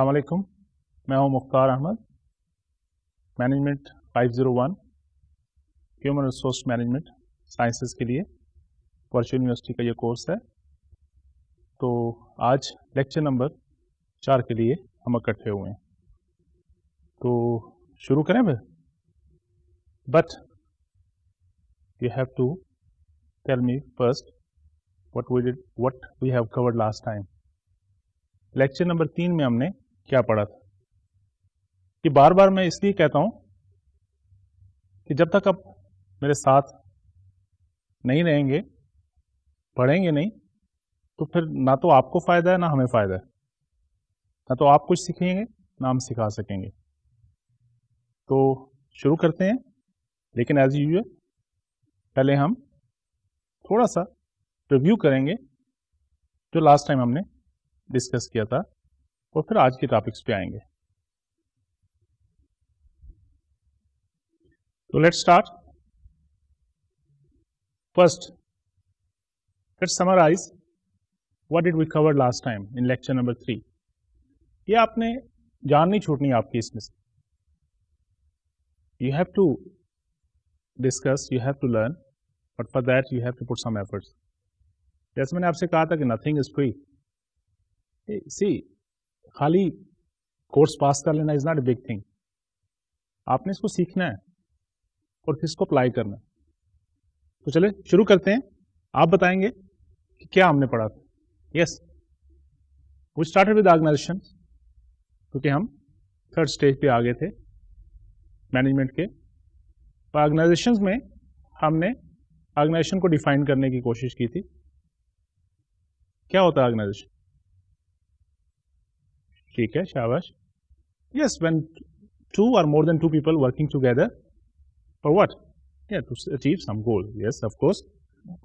अलैक्म मैं हूं Mukhtar Ahmad management 501 human resource management sciences के लिए वर्चुअल यूनिवर्सिटी का ये कोर्स है तो आज लेक्चर नंबर चार के लिए हम इकट्ठे हुए हैं तो शुरू करें फिर but you have to tell me first what we did what we have covered last time lecture number तीन में हमने क्या पढ़ा था कि बार बार मैं इसलिए कहता हूं कि जब तक आप मेरे साथ नहीं रहेंगे पढ़ेंगे नहीं तो फिर ना तो आपको फ़ायदा है ना हमें फ़ायदा है ना तो आप कुछ सीखेंगे ना हम सिखा सकेंगे तो शुरू करते हैं लेकिन एज यूजल पहले हम थोड़ा सा रिव्यू करेंगे जो लास्ट टाइम हमने डिस्कस किया था और फिर आज के टॉपिक्स पे आएंगे तो let start first let summarize what did we cover last time in lecture number three ये आपने जान नहीं छूटनी आपकी इसमें से you have to discuss you have to learn but for that you have to put some efforts जैसे मैंने आपसे कहा था कि नथिंग इज फ्री सी खाली कोर्स पास कर लेना is not a big thing आपने इसको सीखना है और फिर इसको अप्लाई करना है तो चले शुरू करते हैं आप बताएंगे कि क्या हमने पढ़ा था yes we started with organization क्योंकि हम थर्ड स्टेज पे आ गए थे मैनेजमेंट के ऑर्गेनाइजेशन तो में हमने ऑर्गेनाइजेशन को डिफाइन करने की कोशिश की थी क्या होता है ऑर्गेनाइजेशन ठीक है शाबाश yes when two are more than two people working together for what yeah to achieve some goal yes of course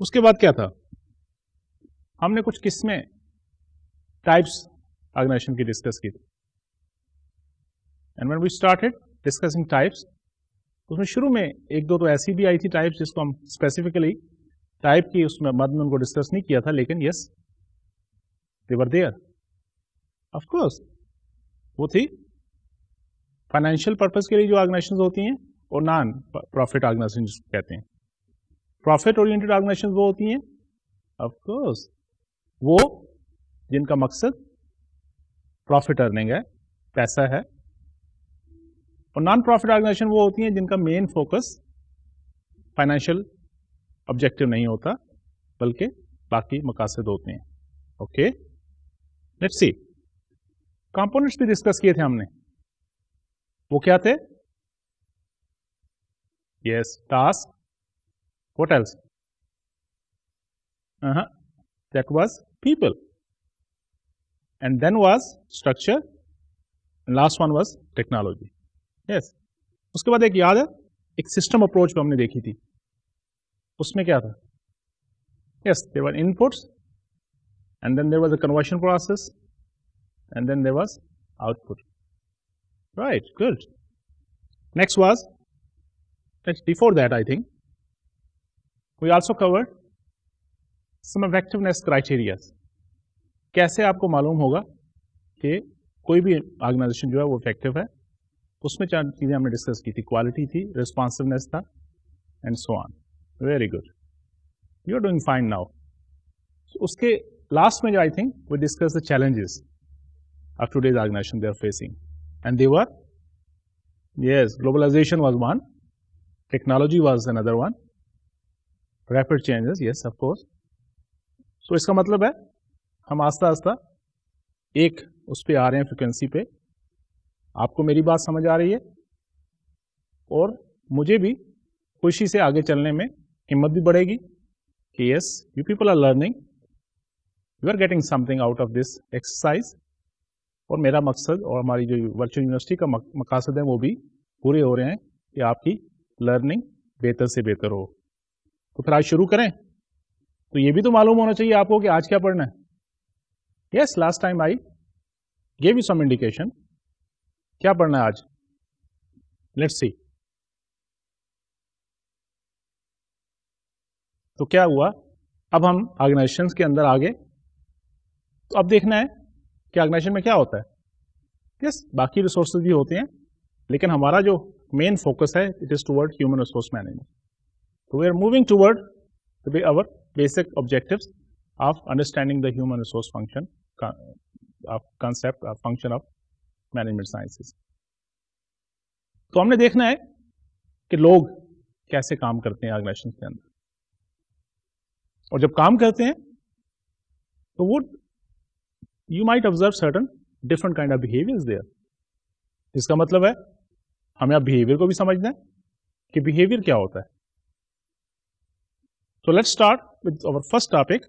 उसके बाद क्या था हमने कुछ किस्में टाइप्स ऑर्गेनाइजेशन की डिस्कस की थी and when we started discussing types उसमें शुरू में एक दो तो ऐसी भी आई थी टाइप्स जिसको हम स्पेसिफिकली टाइप की उसमें मद में उनको डिस्कस नहीं किया था लेकिन yes they were there of course वो थी फाइनेंशियल पर्पज़ के लिए जो ऑर्गेनाइजेशन होती हैं और नॉन प्रॉफिट ऑर्गेनाइजेशन जिसको कहते हैं प्रॉफिट ओरिएंटेड ऑर्गेनाइजेशन वो होती हैं ऑफकोर्स वो जिनका मकसद प्रॉफिट अर्निंग है पैसा है और नॉन प्रॉफिट ऑर्गेनाइजेशन वो होती हैं जिनका मेन फोकस फाइनेंशियल ऑब्जेक्टिव नहीं होता बल्कि बाकी मकासद होते हैं ओके लेट्स सी कंपोनेंट्स भी डिस्कस किए थे हमने वो क्या थे यस टास्क होटल्स that was people and then was structure last one one technology yes उसके बाद एक याद है एक सिस्टम अप्रोच पे हमने देखी थी उसमें क्या था yes there were inputs and then there was a conversion process and then there was output. Right, good. Next was, that's before that I think, we also covered some effectiveness criteria. कैसे आपको मालूम होगा कि कोई भी organisation जो है वो इफेक्टिव है उसमें चार चीज़ें हमने डिस्कस की थी क्वालिटी थी रिस्पॉन्सिवनेस था and so on very good you are doing fine now उसके लास्ट में जो I think we discuss the challenges of today's organization they are facing. And they were, yes, globalization was one, technology was another one, rapid changes yes of course तो इसका मतलब है हम आस्ता आस्ता एक उस पर आ रहे हैं फ्रिक्वेंसी पे आपको मेरी बात समझ आ रही है और मुझे भी खुशी से आगे चलने में हिम्मत भी बढ़ेगी कि yes you people are learning you are getting something out of this exercise और मेरा मकसद और हमारी जो वर्चुअल यूनिवर्सिटी का मकासद है वो भी पूरे हो रहे हैं कि आपकी लर्निंग बेहतर से बेहतर हो तो फिर आज शुरू करें तो ये भी तो मालूम होना चाहिए आपको कि आज क्या पढ़ना है yes last time I gave you some indication क्या पढ़ना है आज लेट्स सी तो क्या हुआ अब हम ऑर्गेनाइजेशन के अंदर आगे तो अब देखना है कि ऑर्गेनाइजेशन में क्या होता है यस बाकी रिसोर्सेज भी होते हैं लेकिन हमारा जो मेन फोकस है it is toward human resource management तो we are moving toward to our basic objectives of understanding the human resource function of concept of function of management sciences. तो हमने देखना है कि लोग कैसे काम करते हैं ऑर्गेनाइजेशन के अंदर और जब काम करते हैं तो वो you might observe certain different kind of behaviour there इसका मतलब है हमें आप बिहेवियर को भी समझना है कि बिहेवियर क्या होता है so let's start with our first topic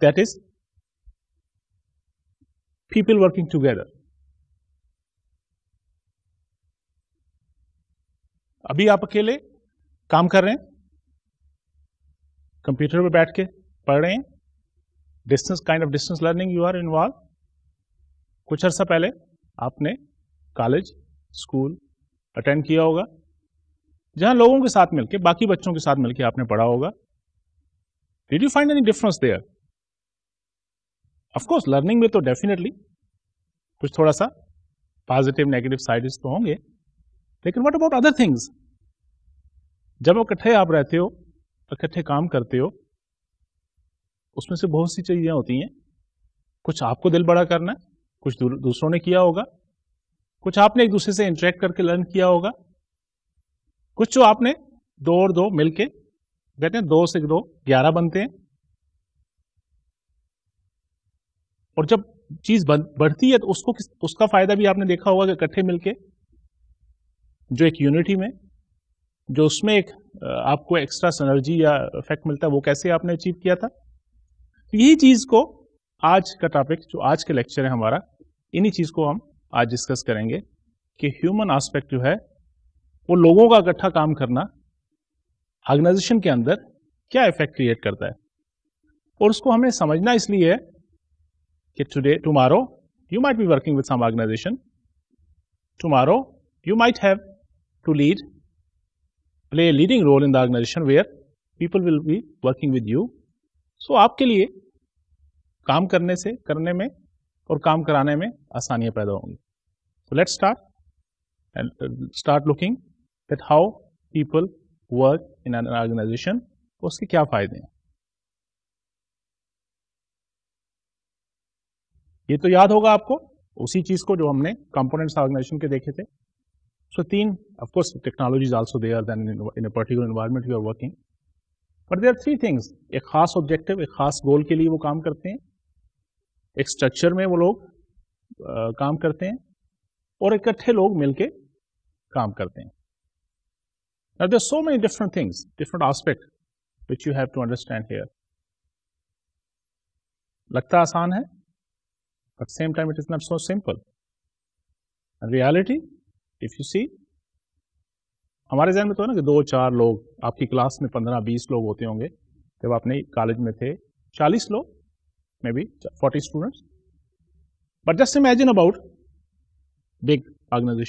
that is people working together अभी आप अकेले काम कर रहे हैं कंप्यूटर पर बैठ के पढ़ रहे हैं distance kind of distance learning you are involve कुछ अर्सा पहले आपने कॉलेज स्कूल अटेंड किया होगा जहां लोगों के साथ मिलकर बाकी बच्चों के साथ मिलकर आपने पढ़ा होगा did you find any difference there of course learning में तो डेफिनेटली कुछ थोड़ा सा पॉजिटिव नेगेटिव साइड तो होंगे लेकिन वट अबाउट अदर थिंग्स जब इकट्ठे आप रहते हो इकट्ठे काम करते हो उसमें से बहुत सी चीज़ें होती हैं कुछ आपको दिल बड़ा करना है कुछ दूसरों ने किया होगा कुछ आपने एक दूसरे से इंटरेक्ट करके लर्न किया होगा कुछ जो आपने दो और दो मिलके कहते हैं दो से दो ग्यारह बनते हैं और जब चीज बढ़ती है तो उसको किस, उसका फायदा भी आपने देखा होगा कि इकट्ठे मिलके जो एक यूनिटी में जो उसमें एक आपको एक्स्ट्रा सनर्जी या इफेक्ट मिलता है वो कैसे आपने अचीव किया था यही चीज को आज का टॉपिक जो आज के लेक्चर है हमारा इन्हीं चीज को हम आज डिस्कस करेंगे कि ह्यूमन आस्पेक्ट जो है वो लोगों का इकट्ठा काम करना ऑर्गेनाइजेशन के अंदर क्या इफेक्ट क्रिएट करता है और उसको हमें समझना इसलिए है कि today tomorrow you might be working with some organisation tomorrow you might have to lead play leading role in the organisation where people will be working with you so आपके लिए काम करने से करने में और काम कराने में आसानियां पैदा होंगी so let start and start looking that how people work in an organisation उसके क्या फ़ायदे हैं ये तो याद होगा आपको उसी चीज़ को जो हमने कंपोनेंट्स ऑर्गेनाइजेशन के देखे थे So, तीन of technology technology is also there than in, in a but there three things एक खास ऑब्जेक्टिव एक खास गोल के लिए वो काम करते हैं एक स्ट्रक्चर में वो लोग आ, काम करते हैं और इकट्ठे लोग मिलके काम करते हैं Now there are so many different things, different aspect which you have to understand here. Lagta asaan hai, but same time it is not so simple. In reality, if you see, हमारे जहन में तो है ना कि दो चार लोग आपकी क्लास में पंद्रह बीस लोग होते होंगे जब आपने कॉलेज में थे चालीस लोग maybe forty students but just imagine about where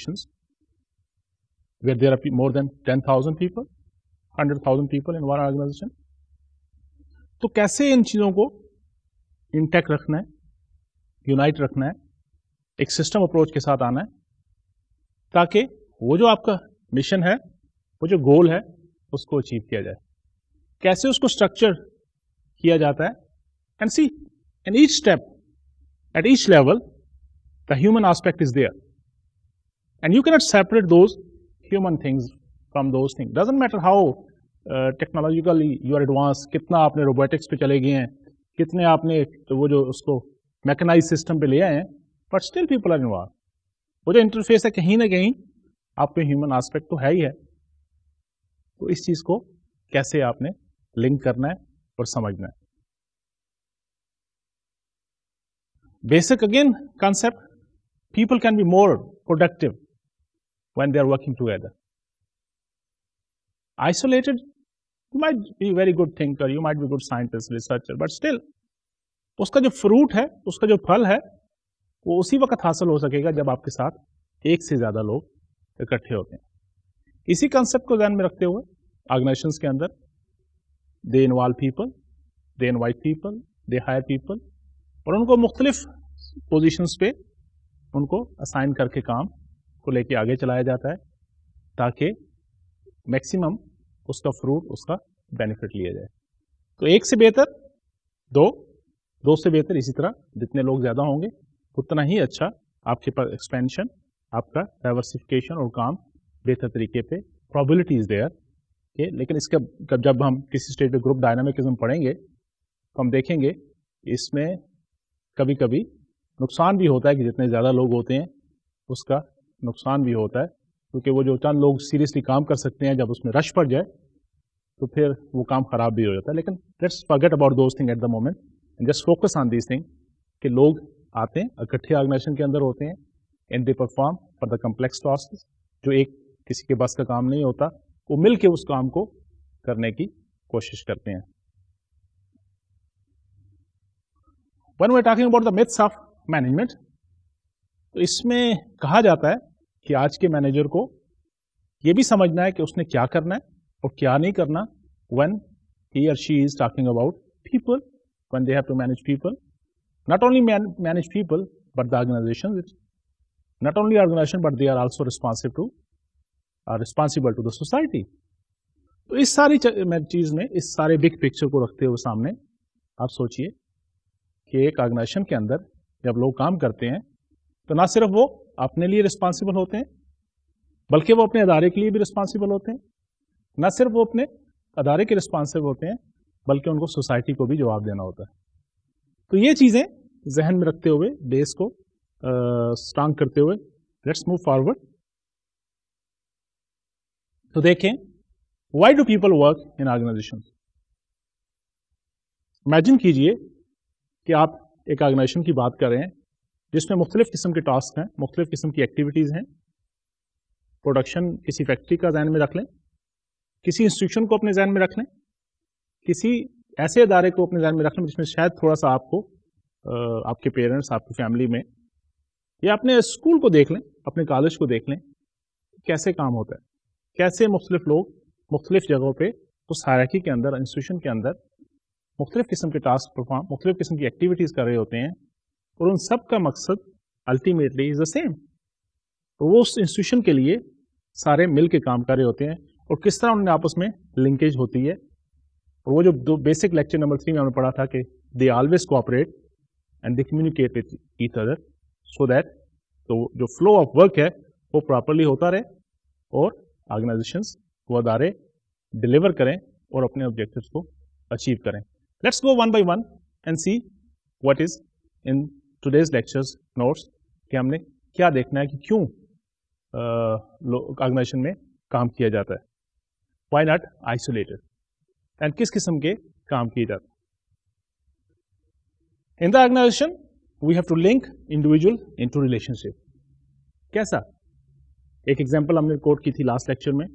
there are more than ten thousand people hundred thousand people in one organisation तो कैसे इन चीज़ों को इंटेक्ट रखना है यूनाइट रखना है एक सिस्टम अप्रोच के साथ आना है ताकि वो जो आपका मिशन है वो जो गोल है उसको अचीव किया जाए कैसे उसको स्ट्रक्चर किया जाता है and see an each step at each level the human aspect is there and you cannot separate those human things from those thing doesn't matter how technologically you are advance कितना आपने robotics पे चले गए हैं कितने आपने वो जो उसको मैकेनाइज सिस्टम पे ले आए हैं but still people are involve वो जो इंटरफेस है कहीं ना कहीं आपके ह्यूमन आस्पेक्ट तो है ही है तो इस चीज को कैसे आपने लिंक करना है और समझना है basic again concept people can be more productive when they are working together isolated you might be very good thinker you might be good scientist researcher but still उसका जो फ्रूट है उसका जो फल है वो उसी वक्त हासिल हो सकेगा जब आपके साथ एक से ज्यादा लोग इकट्ठे होते हैं इसी कंसेप्ट को ध्यान में रखते हुए ऑर्गेनाइजेशन के अंदर they involve people they invite people they hire people और उनको मुख्तलिफ पोजिशंस पे उनको असाइन करके काम को लेके आगे चलाया जाता है ताकि मैक्सिमम उसका फ्रूट उसका बेनिफिट लिया जाए तो एक से बेहतर दो दो से बेहतर इसी तरह जितने लोग ज़्यादा होंगे उतना ही अच्छा आपके पास एक्सपेंशन आपका डाइवर्सिफिकेशन और काम बेहतर तरीके पे प्रॉबिलिटीज़ देयर के लेकिन इसका जब हम किसी स्टेट पे ग्रुप डायनामिक्स पढ़ेंगे तो हम देखेंगे इसमें कभी कभी नुकसान भी होता है कि जितने ज़्यादा लोग होते हैं उसका नुकसान भी होता है क्योंकि वो जो चंद लोग सीरियसली काम कर सकते हैं जब उसमें रश पड़ जाए तो फिर वो काम ख़राब भी हो जाता है लेकिन let's forget about those thing at the moment and just focus on this thing कि लोग आते हैं इकट्ठे ऑर्गेनाइजेशन के अंदर होते हैं and they perform for the complex task जो एक किसी के बस का काम नहीं होता वो मिल उस काम को करने की कोशिश करते हैं one way talking about the myths of management तो इसमें कहा जाता है कि आज के मैनेजर को ये भी समझना है कि उसने क्या करना है और क्या नहीं करना one he or she is talking about people when they have to manage people not only manage people but but the organizations not only organization but they are also responsive to are responsible to the society तो इस सारी चीज़ में इस सारे big picture को रखते हुए सामने आप सोचिए कि एक ऑर्गेनाइजेशन के अंदर जब लोग काम करते हैं तो ना सिर्फ वो अपने लिए रिस्पॉन्सिबल होते हैं बल्कि वो अपने अदारे के लिए भी रिस्पॉन्सिबल होते हैं ना सिर्फ वो अपने अदारे के रिस्पॉन्सिबल होते हैं बल्कि उनको सोसाइटी को भी जवाब देना होता है तो ये चीज़ें जहन में रखते हुए देश को स्ट्रांग करते हुए लेट्स मूव फॉरवर्ड तो देखें why do people work in organisation imagine कीजिए कि आप एक ऑर्गेनाइजेशन की बात कर रहे हैं जिसमें मुख्तलिफ किस्म के टास्क हैं मुख्तलिफ किस्म की एक्टिविटीज़ हैं प्रोडक्शन किसी फैक्ट्री का जहन में रख लें किसी इंस्टीट्यूशन को अपने जहन में रख लें किसी ऐसे अदारे को अपने जहन में रख लें जिसमें शायद थोड़ा सा आपको आपके पेरेंट्स आपकी फैमिली में या अपने स्कूल को देख लें अपने कॉलेज को देख लें कैसे काम होता है कैसे मुख्तलिफ लोग मुख्तलिफ जगहों पर उस हायरकी के अंदर इंस्टीट्यूशन के अंदर मुख्तलिफ किस्म के टास्क परफॉर्म मुख्तलिफ किस्म की एक्टिविटीज़ कर रहे होते हैं और उन सब का मकसद अल्टीमेटली इज़ द सेम वो उस इंस्टीट्यूशन के लिए सारे मिल के काम कर रहे होते हैं और किस तरह उनके आपस में लिंकेज होती है और वो जो दो बेसिक लेक्चर नंबर थ्री में हमने पढ़ा था कि they always cooperate and they communicate with each other so that तो जो फ्लो ऑफ वर्क है वो प्रॉपरली होता रहे और ऑर्गेनाइजेशन वो अदारे डिलीवर करें और अपने ऑब्जेक्टिव को अचीव करें let's go one by one and see what is in today's lectures notes कि हमने क्या देखना है कि क्यों ऑर्गेनाइजेशन में काम किया जाता है वाई नॉट आइसोलेटेड एंड किस किस्म के काम किए जाते हैं in the organisation we have to link individual into relationship कैसा एक एग्जाम्पल हमने कोट की थी लास्ट लेक्चर में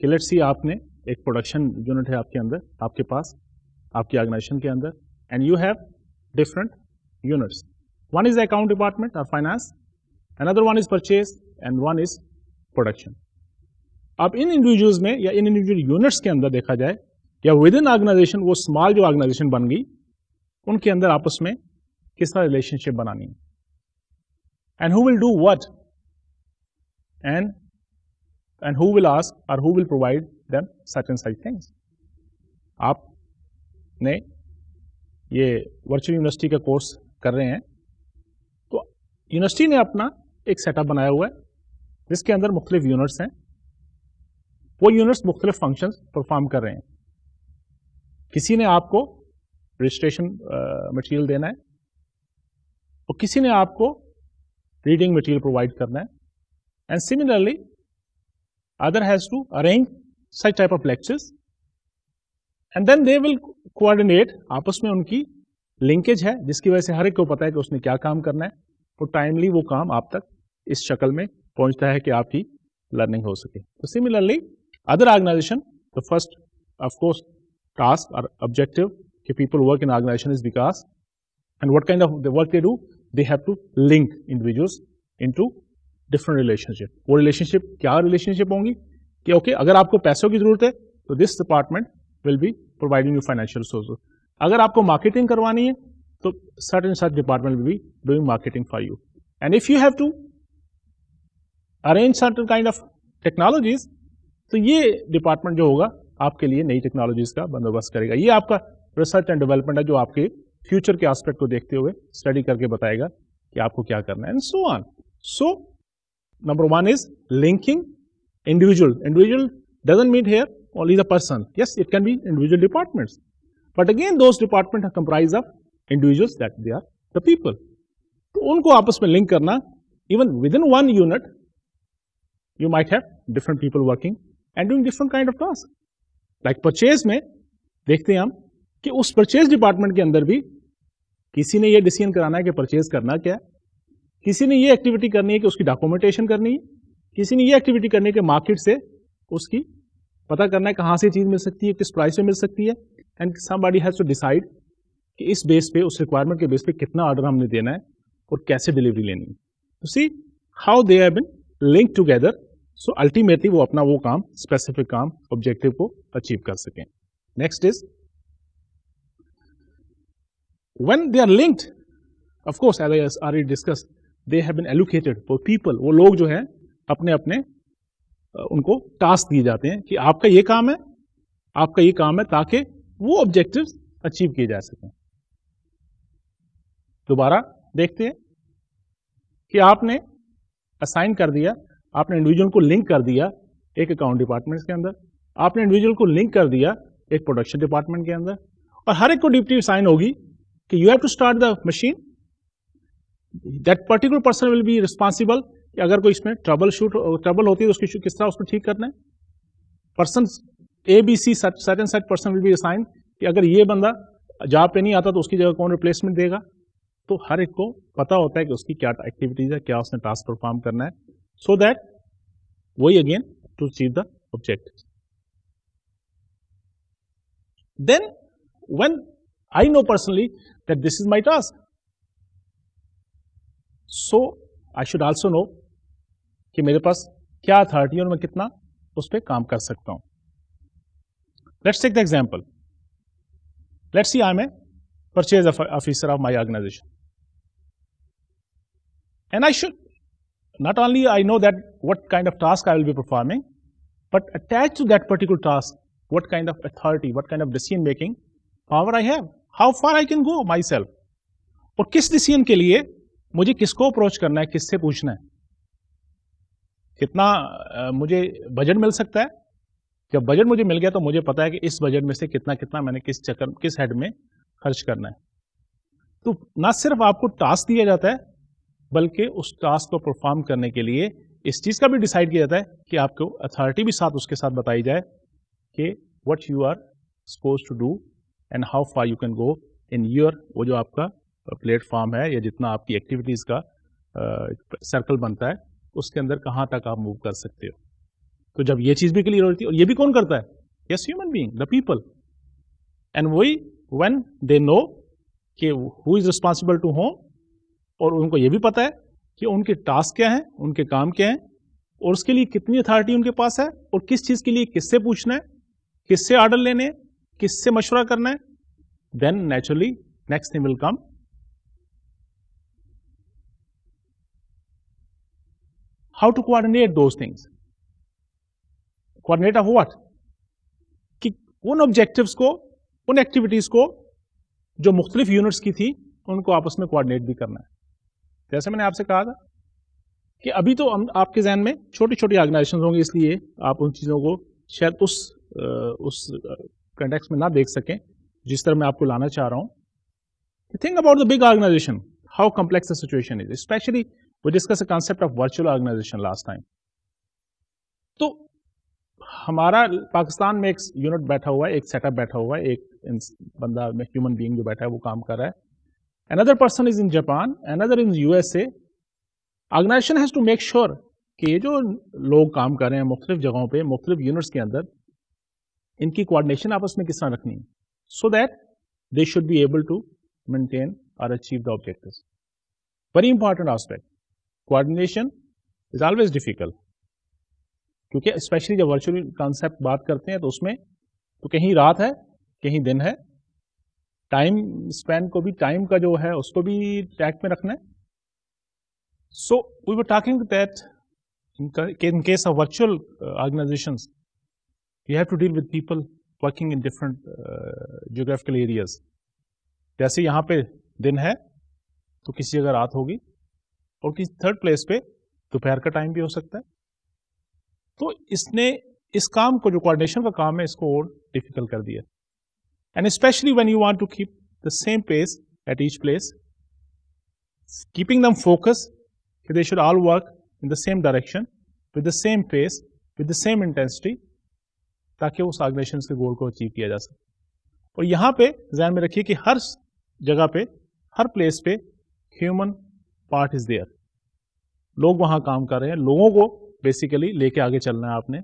कि लेट्स सी आपने एक प्रोडक्शन यूनिट है आपके अंदर आपके पास आपकी ऑर्गेनाइजेशन के अंदर and you have different units one is the account department or finance another one is purchase and one is production अब इन इंडिविजुअल्स में या इन इंडिविजुअल यूनिट्स के अंदर देखा जाए या विद इन ऑर्गेनाइजेशन वो स्मॉल जो ऑर्गेनाइजेशन बन गई उनके अंदर आपस में किस तरह रिलेशनशिप बनानी and who will do what and and who will ask और who will provide them such and such things आपने ये वर्चुअल यूनिवर्सिटी का कोर्स कर रहे हैं तो यूनिवर्सिटी ने अपना एक सेटअप बनाया हुआ है जिसके अंदर मुख्तलिफ यूनिट्स हैं वो यूनिट्स मुख्तलिफ फंक्शन परफॉर्म कर रहे हैं किसी ने आपको रजिस्ट्रेशन मटेरियल देना है और किसी ने आपको रीडिंग मटेरियल प्रोवाइड करना है and similarly other has to arrange such type of lectures and then they will coordinate आपस में उनकी लिंकेज है जिसकी वजह से हर एक को पता है कि उसने क्या काम करना है और टाइमली वो काम आप तक इस शक्ल में पहुंचता है कि आपकी लर्निंग हो सके तो similarly other organisation the first of course task task or objective okay, people work in organization is because and what kind of the work they do they have to link individuals into different relationship वो relationship क्या relationship होंगी कि okay okay, अगर आपको पैसों की जरूरत है तो this department will be providing you financial resource अगर आपको मार्केटिंग करवानी है तो such and such department will be doing marketing for you and if you have to arrange certain kind of technologies तो ये डिपार्टमेंट जो होगा आपके लिए नई टेक्नोलॉजीज का बंदोबस्त करेगा ये आपका रिसर्च एंड डेवलपमेंट है जो आपके फ्यूचर के एस्पेक्ट को देखते हुए स्टडी करके बताएगा कि आपको क्या करना है and so on so number one is linking individual individual doesn't meet here only the person yes it can be individual department but again those department comprise of individual that they are the people तो उनको आपस में link करना even within one unit you might have different people working and doing different kind of task like purchase में देखते हैं हम कि उस परचेज डिपार्टमेंट के अंदर भी किसी ने ये डिसीजन कराना है कि परचेज करना क्या है किसी ने ये एक्टिविटी करनी है कि उसकी डॉक्यूमेंटेशन करनी है किसी ने ये एक्टिविटी करनी है कि मार्केट से उसकी पता करना है कहाँ से चीज़ मिल सकती है किस प्राइस में मिल सकती है and body has to decide कि इस बेस पे उस रिक्वायरमेंट के बेस पे कितना ऑर्डर हमने देना है और कैसे डिलीवरी लेनी है तो see how they have been link together so ultimately वो अपना वो काम स्पेसिफिक काम ऑब्जेक्टिव को अचीव कर सकें next is when they are linked of course as i has already discussed they have been allocated for people वो लोग जो हैं अपने अपने उनको टास्क दिए जाते हैं कि आपका ये काम है आपका ये काम है ताकि वो ऑब्जेक्टिव्स अचीव किए जा सकें दोबारा देखते हैं कि आपने असाइन कर दिया आपने इंडिविजुअल को लिंक कर दिया एक अकाउंट डिपार्टमेंट के अंदर आपने इंडिविजुअल को लिंक कर दिया एक प्रोडक्शन डिपार्टमेंट के अंदर और हर एक को डिप्टी साइन होगी कि you have to start the machine that particular person will be responsible कि अगर कोई इसमें ट्रबल शूट ट्रबल होती है तो उसकी किस तरह उसको ठीक करना है person A B C such and such person will be assign कि अगर ये बंदा जॉब पे नहीं आता तो उसकी जगह कौन रिप्लेसमेंट देगा तो हर एक को पता होता है कि उसकी क्या एक्टिविटीज है क्या उसने टास्क परफॉर्म करना है सो दैट वही again to achieve the object then when I know personally that this is my task. so I should also know कि मेरे पास क्या authority और मैं कितना उस पर काम कर सकता हूं let's take the example let's see I am a purchase officer of my organisation and I not only I know that what kind of task I will be performing, but attached to that particular task, what kind of authority, what kind of decision making power I have. How far I can go myself और किस decision के लिए मुझे किसको approach करना है किससे पूछना है कितना मुझे बजट मिल सकता है जब बजट मुझे मिल गया तो मुझे पता है कि इस बजट में से कितना कितना मैंने किस चक्कर किस हेड में खर्च करना है तो ना सिर्फ आपको टास्क दिया जाता है बल्कि उस टास्क को परफॉर्म करने के लिए इस चीज़ का भी डिसाइड किया जाता है कि आपको अथॉरिटी भी साथ उसके साथ बताई जाए कि what you are suppose to do and how far you can go in your वो जो आपका प्लेटफॉर्म है या जितना आपकी एक्टिविटीज़ का सर्कल uh, बनता है उसके अंदर कहाँ तक आप मूव कर सकते हो तो जब ये चीज़ भी क्लियर होती है और ये भी कौन करता है yes human being the people and वही वेन दे नो कि who is responsible to whom और उनको ये भी पता है कि उनके टास्क क्या हैं उनके काम क्या हैं और उसके लिए कितनी अथॉरिटी उनके पास है और किस चीज़ के लिए किससे पूछना है किससे ऑर्डर लेने हैं किससे मशवरा करना है then naturally next thing will come how to coordinate those things coordinate of what कि उन ऑब्जेक्टिव्स को उन एक्टिविटीज को जो मुख्तलिफ यूनिट्स की थी उनको आपस में कोऑर्डिनेट भी करना है जैसे मैंने आपसे कहा था कि अभी तो हम आपके जहन में छोटी छोटी ऑर्गेनाइजेशन होंगी इसलिए आप उन चीज़ों को शायद उस उस कंटेक्स में ना देख सकें जिस तरह मैं आपको लाना चाह रहा हूँ think about the big organisation how complex the situation is specially वो discuss a concept of virtual organisation last time तो हमारा पाकिस्तान में एक यूनिट बैठा हुआ है एक सेटअप बैठा हुआ है एक बंदा में ह्यूमन बींग जो बैठा है वो काम कर रहा है another person is in Japan another in USA organisation has to make sure कि ये जो लोग काम कर रहे हैं मुख्तलिफ जगहों पे मुख्तलिफ यूनिट्स के अंदर इनकी कोऑर्डिनेशन आपस में किस तरह रखनी है so that they should be able to maintain और achieve the objective very important aspect coordination is always difficult क्योंकि स्पेशली जब वर्चुअल कॉन्सेप्ट बात करते हैं तो उसमें तो कहीं रात है कहीं दिन है टाइम स्पैन को भी टाइम का जो है उसको भी ट्रैक में रखना है so we were talking that in case of virtual organisation You have to deal with people working in different uh, geographical areas. जैसे यहाँ पे दिन है तो किसी जगह रात होगी और किसी थर्ड प्लेस पे दोपहर का टाइम भी हो सकता है तो इसने इस काम को जो कोऑर्डिनेशन का काम है इसको और डिफिकल्ट कर दिया and specially when you want to keep the same pace at each place keeping them focused, they should all work in the same direction, with the same pace, with the same intensity, ताकि उस आग्नेशन के गोल को achieve किया जा सके और यहाँ पे ध्यान में रखिए कि हर जगह पे हर प्लेस पे ह्यूमन पार्ट इज देयर लोग वहां काम कर रहे हैं लोगों को बेसिकली लेके आगे चलना है आपने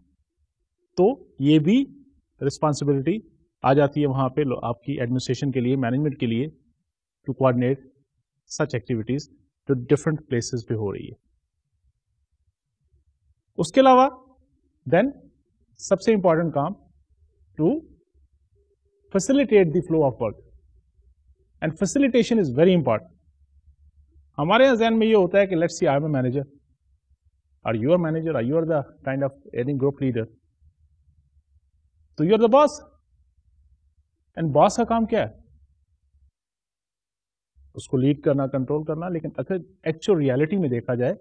तो ये भी रिस्पॉन्सिबिलिटी आ जाती है वहां पे आपकी एडमिनिस्ट्रेशन के लिए मैनेजमेंट के लिए टू कोऑर्डिनेट सच एक्टिविटीज़ जो डिफरेंट प्लेसेस पे हो रही है उसके अलावा देन सबसे इंपॉर्टेंट काम to facilitate the flow of work and facilitation is very important हमारे यहाँ जहन में ये होता है कि let's see I am a manager or you are manager or you are the kind of any group leader तो you are the boss and boss का काम क्या है उसको लीड करना कंट्रोल करना लेकिन अगर एक्चुअल रियलिटी में देखा जाए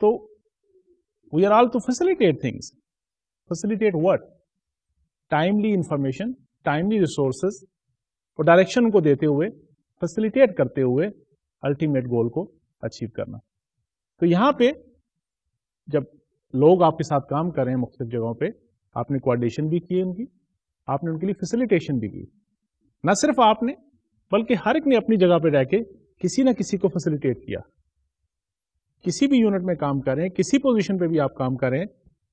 तो we are all to facilitate things facilitate what? Timely information, timely resources और डायरेक्शन को देते हुए फैसिलिटेट करते हुए अल्टीमेट गोल को अचीव करना तो यहां पे जब लोग आपके साथ काम कर रहे हैं मुख्तलिफ जगहों पे आपने कोऑर्डिनेशन भी की उनकी आपने उनके लिए फैसिलिटेशन भी की ना सिर्फ आपने बल्कि हर एक ने अपनी जगह पे रह के किसी ना किसी को फैसिलिटेट किया किसी भी यूनिट में काम कर रहे हैं किसी पोजीशन पे भी आप काम कर रहे हैं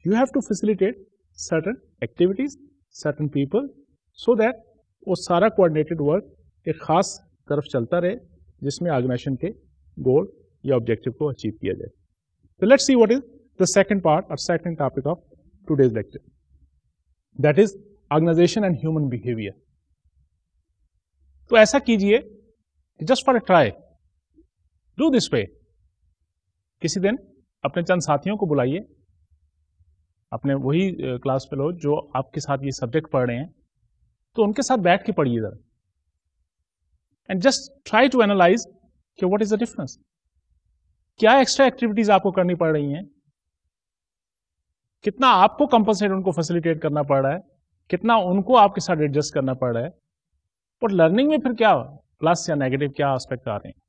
you have to facilitate certain activities, certain people, so that वो सारा coordinated वर्क एक खास तरफ चलता रहे जिसमें ऑर्गेनाइजेशन के गोल या ऑब्जेक्टिव को अचीव किया जाए तो let's see what is the second part और second topic of today's lecture that is organisation and human behaviour तो ऐसा कीजिए just for a try do this way किसी दिन अपने चंद साथियों को बुलाइए अपने वही क्लास फेलो जो आपके साथ ये सब्जेक्ट पढ़ रहे हैं तो उनके साथ बैठ के पढ़िए ज़रा and just try to analyse कि व्हाट इज़ द डिफरेंस क्या एक्स्ट्रा एक्टिविटीज आपको करनी पड़ रही हैं कितना आपको कंपनसेट उनको फैसिलिटेट करना पड़ रहा है कितना उनको आपके साथ एडजस्ट करना पड़ रहा है और लर्निंग में फिर क्या प्लस या नेगेटिव क्या आस्पेक्ट आ रहे हैं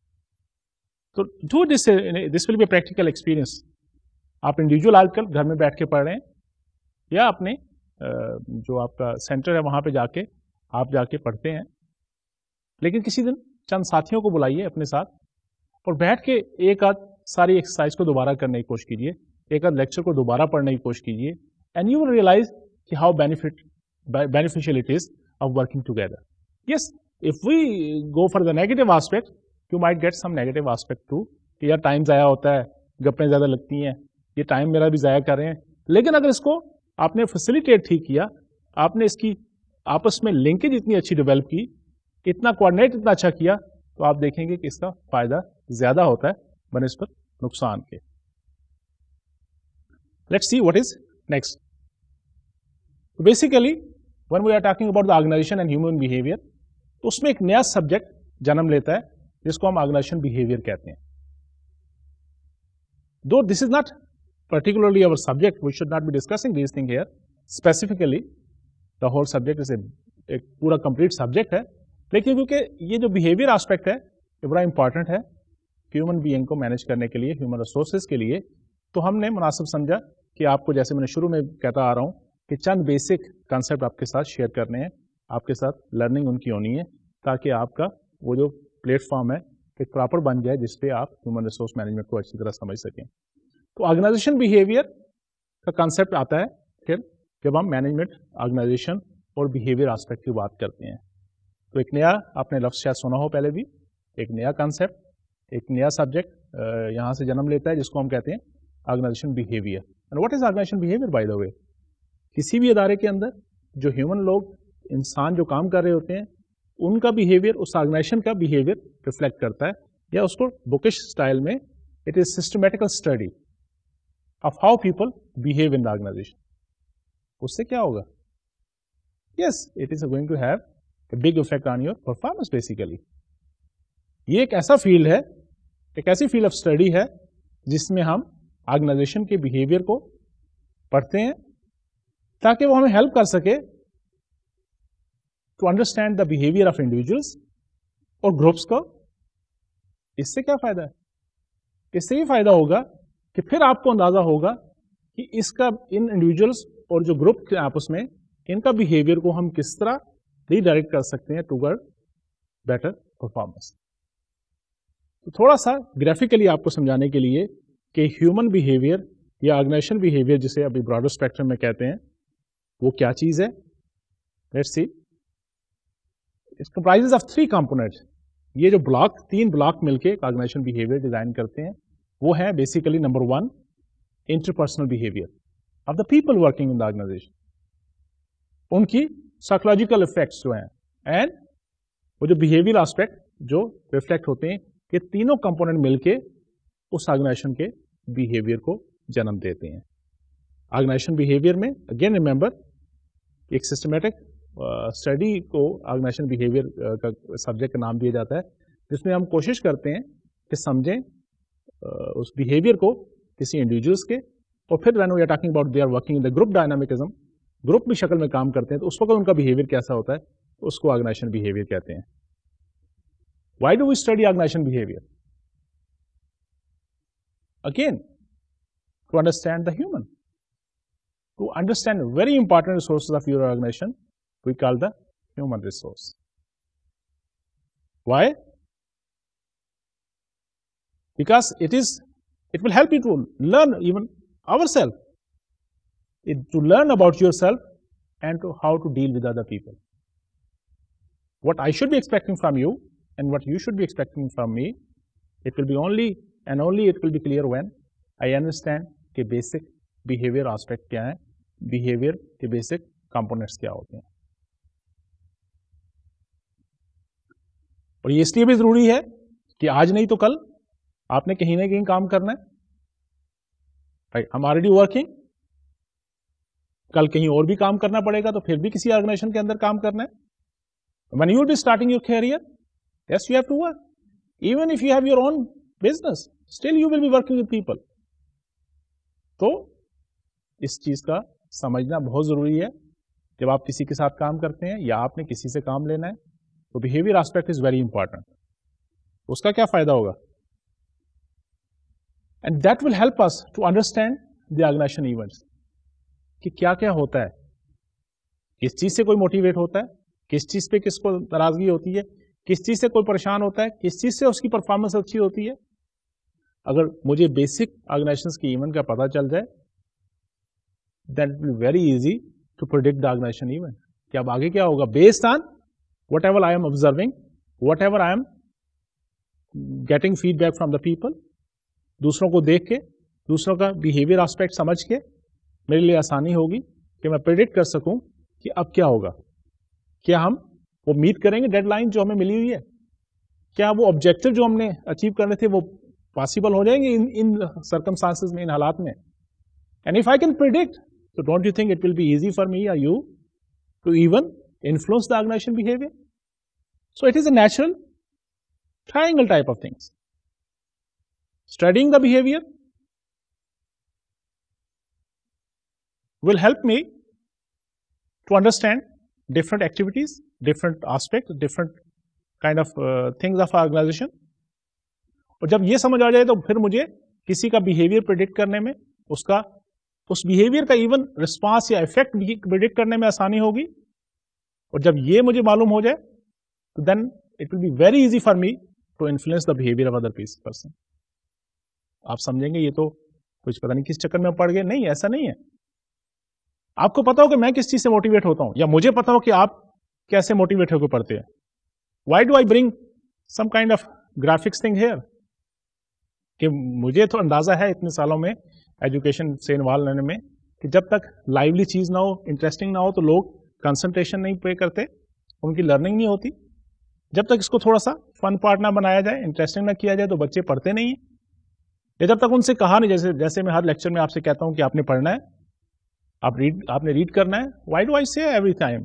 तो do this this will be practical experience आप इंडिविजुअल आजकल घर में बैठ के पढ़ रहे हैं या अपने जो आपका सेंटर है वहां पे जाके आप जाके पढ़ते हैं लेकिन किसी दिन चंद साथियों को बुलाइए अपने साथ और बैठ के एक आध सारी एक्सरसाइज को दोबारा करने की कोशिश कीजिए एक आध लेक्चर को दोबारा पढ़ने की कोशिश कीजिए एंड यू विल रियलाइज कि how benefit beneficial it is of working together yes if we go for the negative aspect you might get some negative aspect too कि यार टाइम ज़ाया होता है गप्पें ज़्यादा लगती हैं ये टाइम मेरा भी ज़ाया कर रहे हैं लेकिन अगर इसको आपने फैसिलिटेट ठीक किया आपने इसकी आपस में लिंकेज इतनी अच्छी डेवलप की इतना कोऑर्डिनेट इतना अच्छा किया तो आप देखेंगे कि इसका फायदा ज्यादा होता है बनस्पत नुकसान के let's see what is next basically when we are talking about about the organization and human तो उसमें एक नया सब्जेक्ट जन्म लेता है जिसको हम ऑर्गेनाइजेशन बिहेवियर कहते हैं though this is not particularly our subject, we should not be discussing these things here. Specifically, the whole subject is a एक पूरा complete subject है लेकिन क्योंकि ये जो behavior aspect है ये बड़ा important है ह्यूमन बीइंग को मैनेज करने के लिए ह्यूमन रिसोर्सेज के लिए तो हमने मुनासिब समझा कि आपको जैसे मैंने शुरू में कहता आ रहा हूँ कि चंद बेसिक कंसेप्ट आपके साथ शेयर करने हैं आपके साथ लर्निंग उनकी होनी है ताकि आपका वो जो प्लेटफॉर्म है एक प्रॉपर बन जाए जिसपे आप ह्यूमन रिसोर्स मैनेजमेंट को अच्छी तरह समझ सकें तो ऑर्गेनाइजेशन बिहेवियर का कॉन्सेप्ट आता है फिर जब हम मैनेजमेंट ऑर्गेनाइजेशन और बिहेवियर आस्पेक्ट की बात करते हैं तो एक नया आपने लफ्ज़ शायद सुना हो पहले भी एक नया कॉन्सेप्ट एक नया सब्जेक्ट यहाँ से जन्म लेता है जिसको हम कहते हैं organisation behaviour and what is organisation behaviour by the way किसी भी अदारे के अंदर जो ह्यूमन लोग इंसान जो काम कर रहे होते हैं उनका बिहेवियर उस ऑर्गेनाइजेशन का बिहेवियर रिफ्लेक्ट करता है या उसको बुकिश स्टाइल में it is systematical study of how people behave in the organization. उससे क्या होगा yes it is going to have a big effect on your performance basically ये एक ऐसा फील्ड है एक ऐसी फील्ड ऑफ स्टडी है जिसमें हम ऑर्गेनाइजेशन के बिहेवियर को पढ़ते हैं ताकि वो हमें हेल्प कर सके to understand the behaviour of individuals और ग्रुप्स को इससे क्या फायदा है इससे ये फायदा होगा कि फिर आपको अंदाजा होगा कि इसका इन इंडिविजुअल्स और जो ग्रुप थे आपस में इनका बिहेवियर को हम किस तरह रीडायरेक्ट कर सकते हैं टूवर्ड बेटर परफॉर्मेंस तो थोड़ा सा ग्राफिकली आपको समझाने के लिए कि ह्यूमन बिहेवियर या ऑर्गेनाइजेशन बिहेवियर जिसे अभी ब्रॉडर स्पेक्ट्रम में कहते हैं वो क्या चीज है let's see it comprises of three components ये जो ब्लॉक तीन ब्लॉक मिलके ऑर्गेनाइजेशन बिहेवियर डिजाइन करते हैं वो है basically number one interpersonal behaviour of the people working in the organisation उनकी साइकोलॉजिकल इफेक्ट्स जो हैं एंड वो जो बिहेवियर आस्पेक्ट जो रिफ्लेक्ट होते हैं ये तीनों कंपोनेंट मिलके उस ऑर्गेनाइजेशन के बिहेवियर को जन्म देते हैं ऑर्गेनाइजेशन बिहेवियर में अगेन रिमेंबर एक सिस्टमेटिक स्टडी को ऑर्गेनाइजेशन बिहेवियर का सब्जेक्ट का नाम दिया जाता है जिसमें हम कोशिश करते हैं कि समझें उस बिहेवियर को किसी इंडिविजुअल्स के और फिर when we talking about they are working in the group dynamism group भी शक्ल में काम करते हैं तो उस वक्त उनका बिहेवियर कैसा होता है उसको ऑर्गेनाइजेशन बिहेवियर कहते हैं why do we study organisation behaviour again to understand the human to understand very important resource of your organization we call the human resource why because it is it will help you to learn even ourselves it, to learn about yourself and to how to deal with other people what i should be expecting from you and what you should be expecting from me it will be only and only it will be clear when i understand the basic behavior aspect behavior? The basic के basic components क्या होते हैं और ये इसलिए भी जरूरी है कि आज नहीं तो कल आपने कहीं ना कहीं काम करना है हम ऑलरेडी वर्किंग कल कहीं और भी काम करना पड़ेगा तो फिर भी किसी ऑर्गेनाइजेशन के अंदर काम करना है when you be starting your career yes you have to work even if you have your own business still you will be working with people तो इस चीज का समझना बहुत जरूरी है जब आप किसी के साथ काम करते हैं या आपने किसी से काम लेना है तो behaviour aspect is very important उसका क्या फायदा होगा and that will help us to understand the organisation events कि क्या क्या होता है किस चीज़ से कोई मोटिवेट होता है किस चीज़ पे किसको नाराजगी होती है किस चीज़ से कोई परेशान होता है किस चीज़ से उसकी परफॉर्मेंस अच्छी होती है अगर मुझे बेसिक ऑर्गेनाइजेशन की इवेंट का पता चल जाए that will very easy to predict the organisation event कि अब आगे क्या होगा based on whatever I am observing whatever I am getting feedback from the people दूसरों को देख के दूसरों का बिहेवियर आस्पेक्ट समझ के मेरे लिए आसानी होगी कि मैं प्रिडिक्ट कर सकूं कि अब क्या होगा क्या हम वो मीट करेंगे डेडलाइन जो हमें मिली हुई है क्या वो ऑब्जेक्टिव जो हमने अचीव करने थे वो पॉसिबल हो जाएंगे इन इन सर्कमस्टांसिस में इन हालात में and if I can predict तो don't you think it will be easy for me or you to even influence the organisation behaviour so it is a natural triangle type of things Studying the behavior will help me to understand different activities, different aspects, different kind of uh, things of our organization. और जब ये समझ आ जाए तो फिर मुझे किसी का बिहेवियर प्रिडिक्ट करने में उसका उस बिहेवियर का इवन रिस्पांस या इफेक्ट प्रिडिक्ट करने में आसानी होगी और जब ये मुझे मालूम हो जाए तो then it will be very easy for me to influence the behaviour of other piece person आप समझेंगे ये तो कुछ पता नहीं किस चक्कर में पड़ गए नहीं ऐसा नहीं है आपको पता हो कि मैं किस चीज से मोटिवेट होता हूं या मुझे पता हो कि आप कैसे मोटिवेट होकर पढ़ते हैं why do I bring some kind of graphics thing here कि मुझे तो अंदाजा है इतने सालों में एजुकेशन से इन्वॉल्व रहने में कि जब तक लाइवली चीज ना हो इंटरेस्टिंग ना हो तो लोग कंसंट्रेशन नहीं पे करते उनकी लर्निंग नहीं होती जब तक इसको थोड़ा सा फन पार्ट ना बनाया जाए इंटरेस्टिंग ना किया जाए तो बच्चे पढ़ते नहीं हैं ये जब तक उनसे कहा नहीं जैसे जैसे मैं हर लेक्चर में आपसे कहता हूं कि आपने पढ़ना है आप रीड आपने रीड करना है Y do I say every time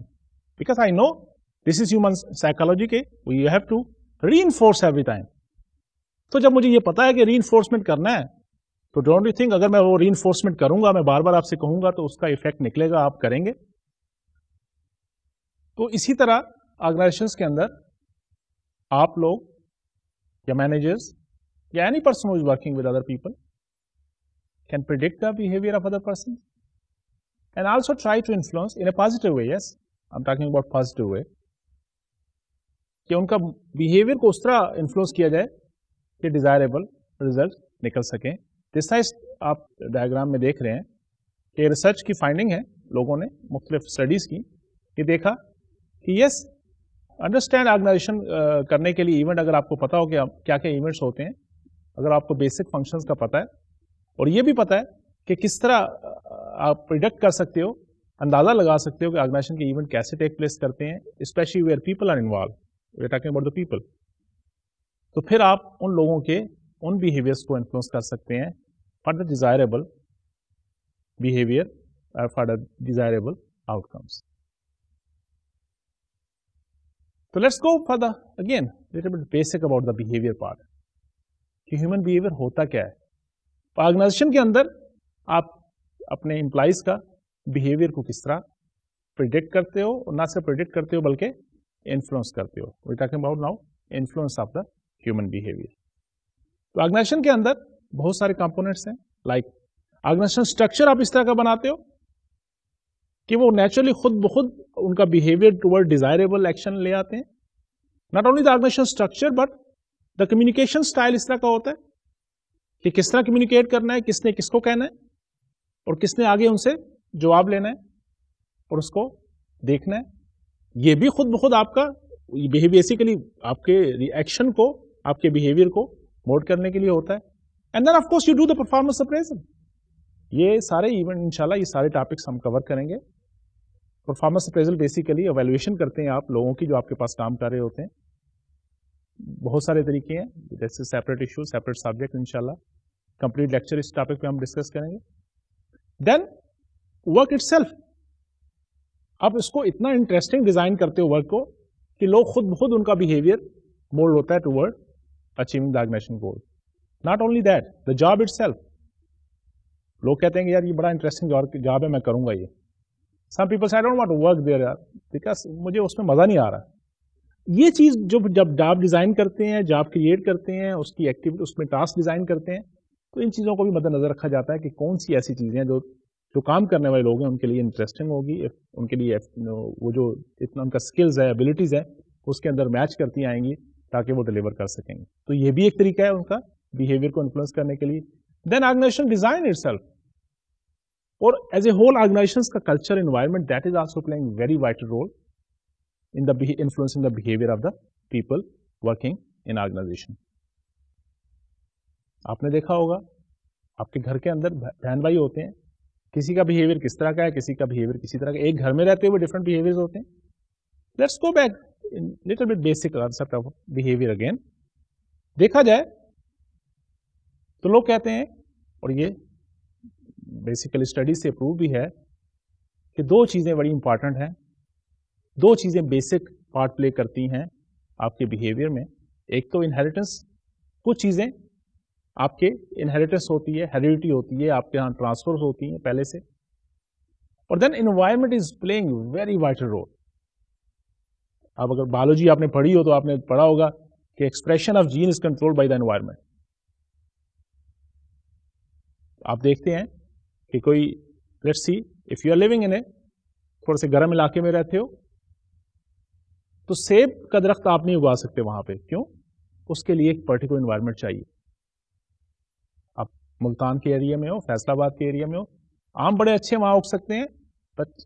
because I know this is human psychology के we you have to reinforce every time तो जब मुझे ये पता है कि री करना है तो डोंट यू थिंक अगर मैं वो री करूंगा मैं बार बार आपसे कहूंगा तो उसका इफेक्ट निकलेगा आप करेंगे तो इसी तरह ऑर्गेनाइजेशन के अंदर आप लोग या managers yeah, any person who is working with other people can predict the behavior of other person and also try to influence in a positive way, yes, I'm talking about positive way, कि उनका behaviour को उस तरह influence किया जाए कि desirable result निकल सकें जिस तरह आप डायग्राम में देख रहे हैं कि रिसर्च की फाइंडिंग है लोगों ने मुख्तलिफ स्टडीज़ की ये देखा कि यस अंडरस्टैंड ऑर्गेनाइजेशन करने के लिए इवेंट अगर आपको पता हो कि क्या क्या इवेंट्स होते हैं अगर आपको बेसिक फंक्शंस का पता है और ये भी पता है कि किस तरह आप प्रिडक्ट कर सकते हो अंदाज़ा लगा सकते हो कि ऑर्गेनाइजेशन के इवेंट कैसे टेक प्लेस करते हैं specially where people are involve talking about the people तो फिर आप उन लोगों के उन बिहेवियर्स को इन्फ्लुएंस कर सकते हैं for the desirable behaviour for the desirable outcomes तो let's go for the again little bit basic about the कि ह्यूमन बिहेवियर होता क्या है ऑर्गेनाइजेशन के अंदर आप अपने इंप्लाइज का बिहेवियर को किस तरह प्रिडिक्ट करते हो और ना सिर्फ प्रिडिक्ट करते हो बल्कि इन्फ्लुएंस करते हो about now influence of the human behaviour तो ऑर्गेनाइजेशन के अंदर बहुत सारे कंपोनेंट्स हैं लाइक ऑर्गेनाइजेशन स्ट्रक्चर आप इस तरह का बनाते हो कि वो नेचुरली खुद ब खुद उनका बिहेवियर टूवर्ड डिजायरेबल एक्शन ले आते हैं not only the organisation structure but the communication style इस तरह का होता है कि किस तरह कम्युनिकेट करना है किसने किसको कहना है और किसने आगे उनसे जवाब लेना है और उसको देखना है ये भी खुद ब खुद आपका बेसिकली आपके रिएक्शन को आपके बिहेवियर को मोड करने के लिए होता है and then of course you do the performance appraisal ये सारे इवेंट इंशाल्लाह ये सारे टॉपिक्स हम कवर करेंगे परफॉर्मेंस अप्रेजल बेसिकली एवेल्युएशन करते हैं आप लोगों की जो आपके पास काम कर रहे होते हैं बहुत सारे तरीके हैं जैसे सेपरेट इशू सेपरेट सब्जेक्ट इनशाला कंप्लीट लेक्चर इस टॉपिक पे हम डिस्कस करेंगे देन वर्क इट आप इसको इतना इंटरेस्टिंग डिजाइन करते हो वर्क को कि लोग खुद खुद उनका बिहेवियर मोल्ड होता है toward achieving the organisation goal not only that the job it लोग कहते हैं कि यार ये बड़ा इंटरेस्टिंग जॉब है मैं करूंगा ये some peoples I don't want work there यार बिकॉज मुझे उसमें मजा नहीं आ रहा ये चीज़ जो जब जॉब डिज़ाइन करते हैं जॉब क्रिएट करते हैं उसकी एक्टिविटी उसमें टास्क डिज़ाइन करते हैं तो इन चीज़ों को भी मद्देनजर रखा जाता है कि कौन सी ऐसी चीज़ें जो जो काम करने वाले लोग हैं उनके लिए इंटरेस्टिंग होगी उनके लिए वो जो इतना उनका स्किल्स है एबिलिटीज़ है उसके अंदर मैच करती आएंगी ताकि वो डिलीवर कर सकेंगे तो ये भी एक तरीका है उनका बिहेवियर को इन्फ्लुएंस करने के लिए देन ऑर्गेनाइजेशन डिज़ाइन इट और एज ए होल ऑर्गेनाइजेशन का culture environment that is also playing very vital role in the influence in the behavior of the people working in organization. आपने देखा होगा आपके घर के अंदर बहन भाई होते हैं किसी का बिहेवियर किस तरह का है किसी का बिहेवियर किसी तरह का एक घर में रहते हुए डिफरेंट बिहेवियर होते हैं let's go back little bit basic concept of behaviour again देखा जाए तो लोग कहते हैं और ये बेसिकली स्टडी से प्रूव भी है कि दो चीज़ें बड़ी इंपॉर्टेंट हैं दो चीज़ें बेसिक पार्ट प्ले करती हैं आपके बिहेवियर में एक तो इनहेरिटेंस कुछ चीज़ें आपके इनहेरिटेंस होती है हेरिडिटी होती है आपके यहाँ ट्रांसफर होती हैं पहले से और then environment is playing very vital role अब अगर बायोलॉजी आपने पढ़ी हो तो आपने पढ़ा होगा कि expression of gene is control by the environment आप देखते हैं कि कोई let's see if you are living in a थोड़े से गर्म इलाके में रहते हो तो सेब का दरख्त आप नहीं उगा सकते वहाँ पे क्यों उसके लिए एक पर्टिकुलर इन्वायरमेंट चाहिए आप मुल्तान के एरिया में हो फैसलाबाद के एरिया में हो आम बड़े अच्छे वहाँ उग सकते हैं बट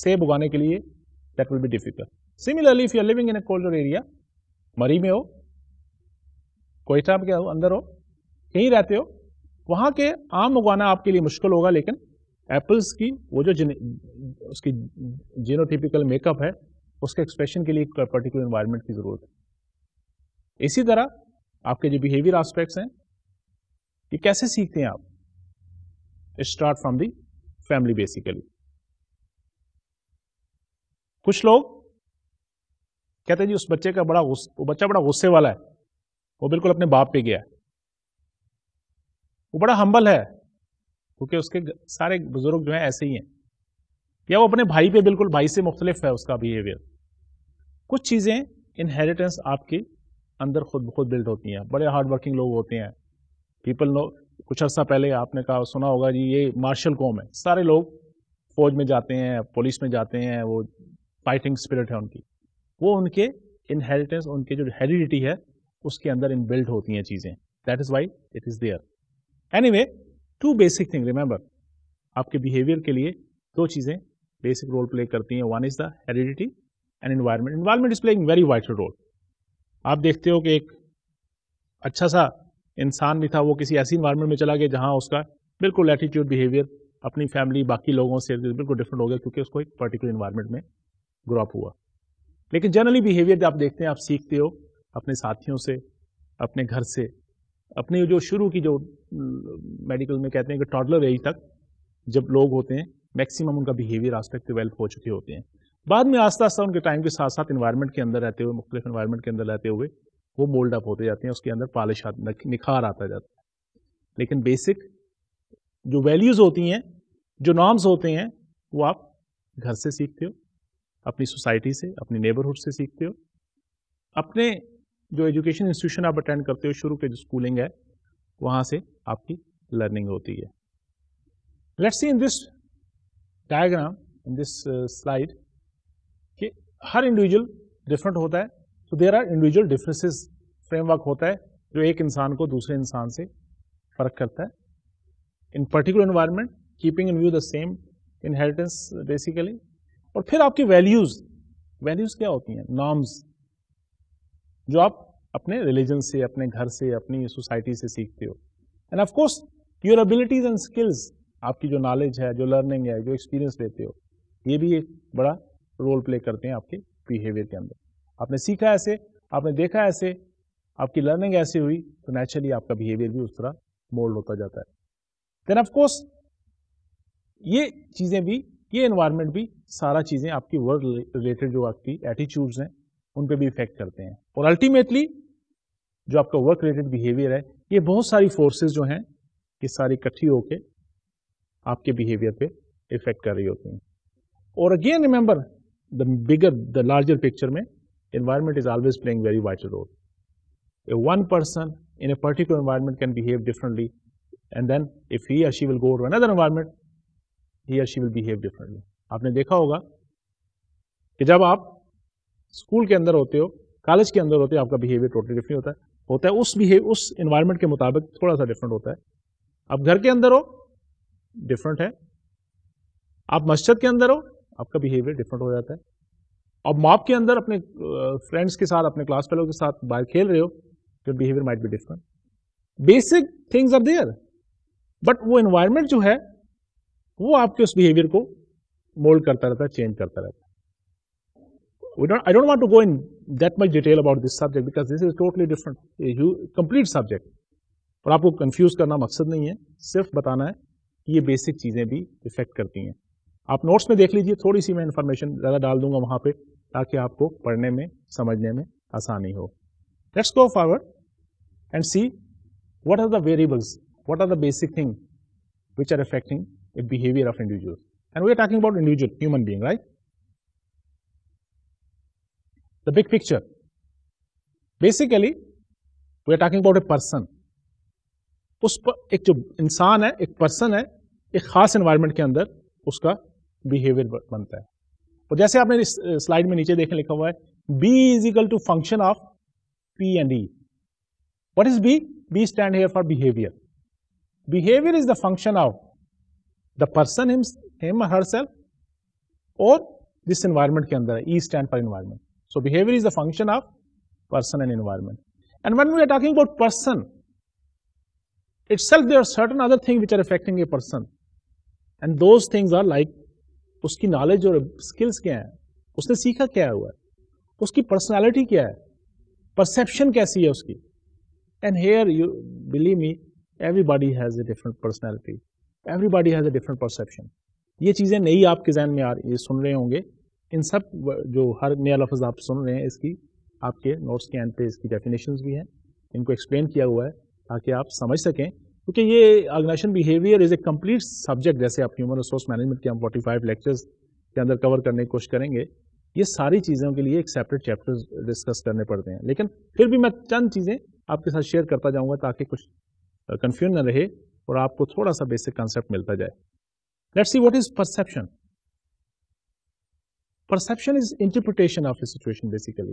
सेब उगाने के लिए that will be difficult similarly if you are living in a colder area Murree में हो कोयटा में हो अंदर हो कहीं रहते हो वहाँ के आम उगाना आपके लिए मुश्किल होगा लेकिन एप्पल्स की वो जो जिन, उसकी जीनोटिपिकल मेकअप है उसके एक्सप्रेशन के लिए एक पर्टिकुलर इन्वायरमेंट की ज़रूरत है इसी तरह आपके जो बिहेवियर आस्पेक्ट्स हैं ये कैसे सीखते हैं आप start from the family basically कुछ लोग कहते हैं जी उस बच्चे का बड़ा वो बच्चा बड़ा गुस्से वाला है वो बिल्कुल अपने बाप पे गया वो बड़ा हम्बल है क्योंकि उसके सारे बुजुर्ग जो हैं ऐसे ही हैं या वो अपने भाई पे बिल्कुल भाई से मुख्तलिफ है उसका बिहेवियर कुछ चीज़ें इनहेरिटेंस आपके अंदर खुद ब खुद बिल्ड होती हैं बड़े हार्ड वर्किंग लोग होते हैं पीपल नो कुछ अर्सा पहले आपने कहा सुना होगा जी ये मार्शल कॉम है सारे लोग फौज में जाते हैं पुलिस में जाते हैं वो फाइटिंग स्पिरिट है उनकी वो उनके इनहेरिटेंस उनके जो हेरिडिटी है उसके अंदर इन बिल्ड होती हैं चीज़ें that is why it is there any way to basic thing remember आपके बिहेवियर के लिए दो चीज़ें बेसिक रोल प्ले करती हैं one is the heredity and environment environment is playing very vital role आप देखते हो कि एक अच्छा सा इंसान भी था वो किसी ऐसी इन्वायरमेंट में चला गया जहाँ उसका बिल्कुल एटीट्यूड बिहेवियर अपनी फैमिली बाकी लोगों से बिल्कुल डिफरेंट हो गया क्योंकि उसको एक पर्टिकुलर इन्वायरमेंट में ग्रोअप हुआ लेकिन जनरली बिहेवियर आप देखते हैं आप सीखते हो अपने साथियों से अपने घर से अपने जो शुरू की जो मेडिकल में कहते हैं कि टॉडलर एज तक जब लोग होते हैं मैक्सिमम उनका बिहेवियर आज तक डिवेल्प हो चुके होते हैं बाद में आस्ता आस्ता उनके टाइम के साथ साथ इन्वायरमेंट के अंदर रहते हुए मुख्तलिफ इन्वायरमेंट के अंदर रहते हुए वो मोल्ड अप होते जाते हैं उसके अंदर पालिश निखार आता जाता है लेकिन बेसिक जो वैल्यूज़ होती हैं जो नॉर्म्स होते हैं वो आप घर से सीखते हो अपनी सोसाइटी से अपनी नेबरहुड से सीखते हो अपने जो एजुकेशन इंस्टीट्यूशन आप अटेंड करते हो शुरू के जो स्कूलिंग है वहां से आपकी लर्निंग होती है let's see in this diagram in this slide कि हर इंडिविजुअल डिफरेंट होता है तो there are individual differences framework होता है जो एक इंसान को दूसरे इंसान से फर्क करता है in particular environment keeping in view the same inheritance basically और फिर आपकी वैल्यूज वैल्यूज क्या होती हैं नॉर्म्स जो आप अपने रिलीजन से अपने घर से अपनी सोसाइटी से सीखते हो and of course your abilities and skills आपकी जो नॉलेज है जो लर्निंग है जो एक्सपीरियंस लेते हो ये भी एक बड़ा रोल प्ले करते हैं आपके बिहेवियर के अंदर आपने सीखा ऐसे आपने देखा ऐसे आपकी लर्निंग ऐसी हुई तो नेचुरली आपका बिहेवियर भी उस तरह मोल्ड होता जाता है देन ऑफकोर्स ये चीज़ें भी ये इन्वायरमेंट भी सारा चीज़ें आपकी वर्क रिलेटेड जो आपकी एटीट्यूड्स हैं उन पर भी इफेक्ट करते हैं और अल्टीमेटली जो आपका वर्क रिलेटेड बिहेवियर है ये बहुत सारी फोर्सेज जो हैं ये सारी इकट्ठी होकर आपके बिहेवियर पे इफेक्ट कर रही होती हैं और again remember the bigger the larger picture में environment is always playing very vital role. If one person in a particular environment can behave differently, and then if he or she will go to another environment, he or she will behave differently. आपने देखा होगा कि जब आप school के अंदर होते हो कॉलेज के अंदर होते हो आपका बिहेवियर टोटली डिफरेंट होता है होता है उस बिहेव उस इन्वायरमेंट के मुताबिक थोड़ा सा डिफरेंट होता है आप घर के अंदर हो डिफरेंट है आप मस्जिद के अंदर हो आपका बिहेवियर डिफरेंट हो जाता है और मॉब के अंदर अपने फ्रेंड्स के साथ अपने क्लास फेलो के साथ बाहर खेल रहे हो तो बिहेवियर माइट भी different basic things are there but वो एनवायरमेंट जो है वो आपके उस बिहेवियर को मोल्ड करता रहता है चेंज करता रहता है I don't want to go in that much detail about this subject because this is totally different complete subject और आपको कंफ्यूज करना मकसद नहीं है सिर्फ बताना है ये बेसिक चीज़ें भी इफेक्ट करती हैं आप नोट्स में देख लीजिए थोड़ी सी मैं इंफॉर्मेशन ज़्यादा डाल दूंगा वहां पे ताकि आपको पढ़ने में समझने में आसानी हो let's go forward and see what are the variables what are the basic thing which are affecting a behaviour of individual and we are talking about individual human being right the big picture basically we are talking about a person उस पर एक जो इंसान है एक person है एक ख़ास एनवायरमेंट के अंदर उसका बिहेवियर बनता है और जैसे आपने इस स्लाइड में नीचे देखें लिखा हुआ है B is equal to function of P and E what is B B stand here for behaviour behaviour is the function of the person him herself और दिस एनवायरमेंट के अंदर E stand for environment so behaviour is the function of person and environment and when we are talking about person itself there are certain other things which are affecting a person and those things are like उसकी knowledge और skills क्या है उसने सीखा क्या हुआ है उसकी पर्सनालिटी क्या है परसेप्शन कैसी है उसकी and here you believe me everybody has a different personality everybody has a different perception ये चीज़ें नई आपके जहन में आ ये सुन रहे होंगे इन सब जो हर नया लफ्ज़ आप सुन रहे हैं इसकी आपके नोट्स के एंड पे इसकी डेफिनेशन भी हैं इनको एक्सप्लेन किया हुआ है ताकि आप समझ सकें क्योंकि ये organisation behaviour is a complete subject जैसे आप ह्यूमन रिसोर्स मैनेजमेंट के हम 45 लेक्चर्स के अंदर कवर करने की कोशिश करेंगे ये सारी चीज़ों के लिए एक सेपरेट चैप्टर डिस्कस करने पड़ते हैं लेकिन फिर भी मैं चंद चीज़ें आपके साथ शेयर करता जाऊँगा ताकि कुछ कन्फ्यूज ना रहे और आपको थोड़ा सा बेसिक कंसेप्ट मिलता जाए let see what is perception perception is interpretation of a situation basically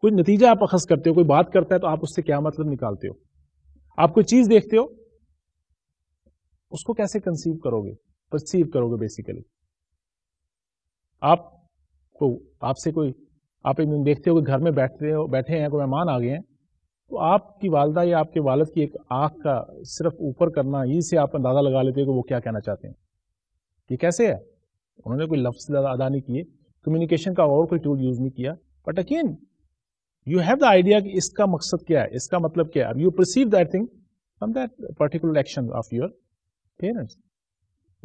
कोई नतीजा आप अखज करते हो कोई बात करता है तो आप उससे क्या मतलब निकालते हो आप कोई चीज देखते हो उसको कैसे कंसीव करोगे परसीव करोगे बेसिकली आप को आपसे कोई आप एक दिन देखते हो कि घर में बैठते हो बैठे हैं कोई मेहमान आ गए हैं तो आपकी वालदा या आपके वालद की एक आँख का सिर्फ ऊपर करना ये से आप अंदाज़ा लगा लेते हो कि वो क्या कहना चाहते हैं ये कैसे है उन्होंने कोई लफ्ज़ अदा नहीं किए कम्युनिकेशन का और कोई टूल यूज़ नहीं किया but again you have the idea ki iska maksad kya hai iska matlab you perceive that thing from that particular action of your parents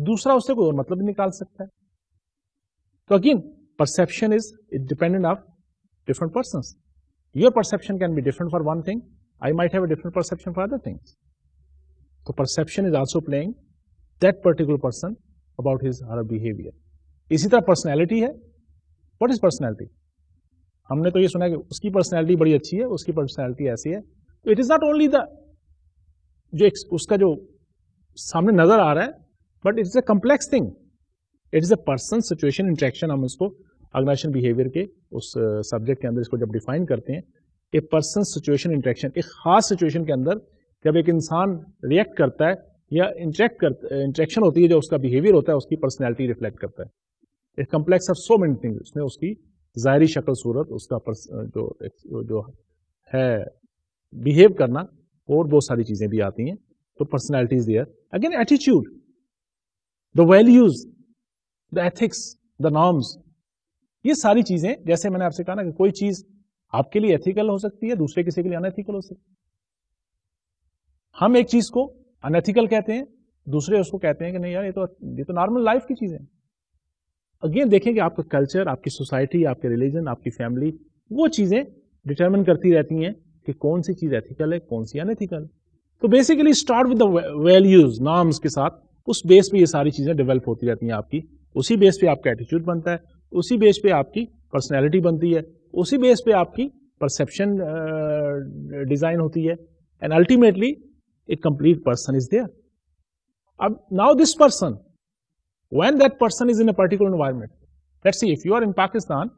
dusra usse koi aur matlab nikal so again perception is it dependent of different persons your perception can be different for one thing i might have a different perception for other things so perception is also playing that particular person about his or her behavior isi tarah personality hai what is personality हमने तो ये सुना कि उसकी personality बड़ी अच्छी है उसकी पर्सनैलिटी ऐसी है तो it is not only the जो उसका जो सामने नज़र आ रहा है but it's a complex thing it is a person situation interaction हम इसको अग्नाशन बिहेवियर के उस सब्जेक्ट के अंदर इसको जब डिफाइन करते हैं ए पर्सन सिचुएशन इंट्रैक्शन एक खास सिचुएशन के अंदर जब एक इंसान रिएक्ट करता है या इंट्रैक्ट करता इंट्रैक्शन होती है जो उसका बिहेवियर होता है उसकी पर्सनैलिटी रिफ्लेक्ट करता है a complex of so many things उसने उसकी ज़ाहरी शक्ल सूरत उसका जो जो है बिहेव करना और बहुत सारी चीज़ें भी आती हैं तो personalities there again attitude the values the ethics the norms ये सारी चीज़ें जैसे मैंने आपसे कहा ना कि कोई चीज़ आपके लिए एथिकल हो सकती है दूसरे किसी के लिए अनएथिकल हो सकती है हम एक चीज़ को अनएथिकल कहते हैं दूसरे उसको कहते हैं कि नहीं यार ये तो ये तो नॉर्मल लाइफ की चीजें है अगेन देखें कि आपका कल्चर आपकी सोसाइटी आपके रिलीजन आपकी फैमिली वो चीज़ें डिटर्मिन करती रहती हैं कि कौन सी चीज़ एथिकल है कौन सी अनएथिकल तो basically start with the values norms के साथ उस बेस पे ये सारी चीज़ें डेवलप होती रहती हैं आपकी उसी बेस पे आपका एटीट्यूड बनता है उसी बेस पे आपकी पर्सनैलिटी बनती है उसी बेस पे आपकी परसेप्शन डिज़ाइन होती है and ultimately a complete person is there अब now this person when that person is in a particular environment. Let's see, if you are in Pakistan,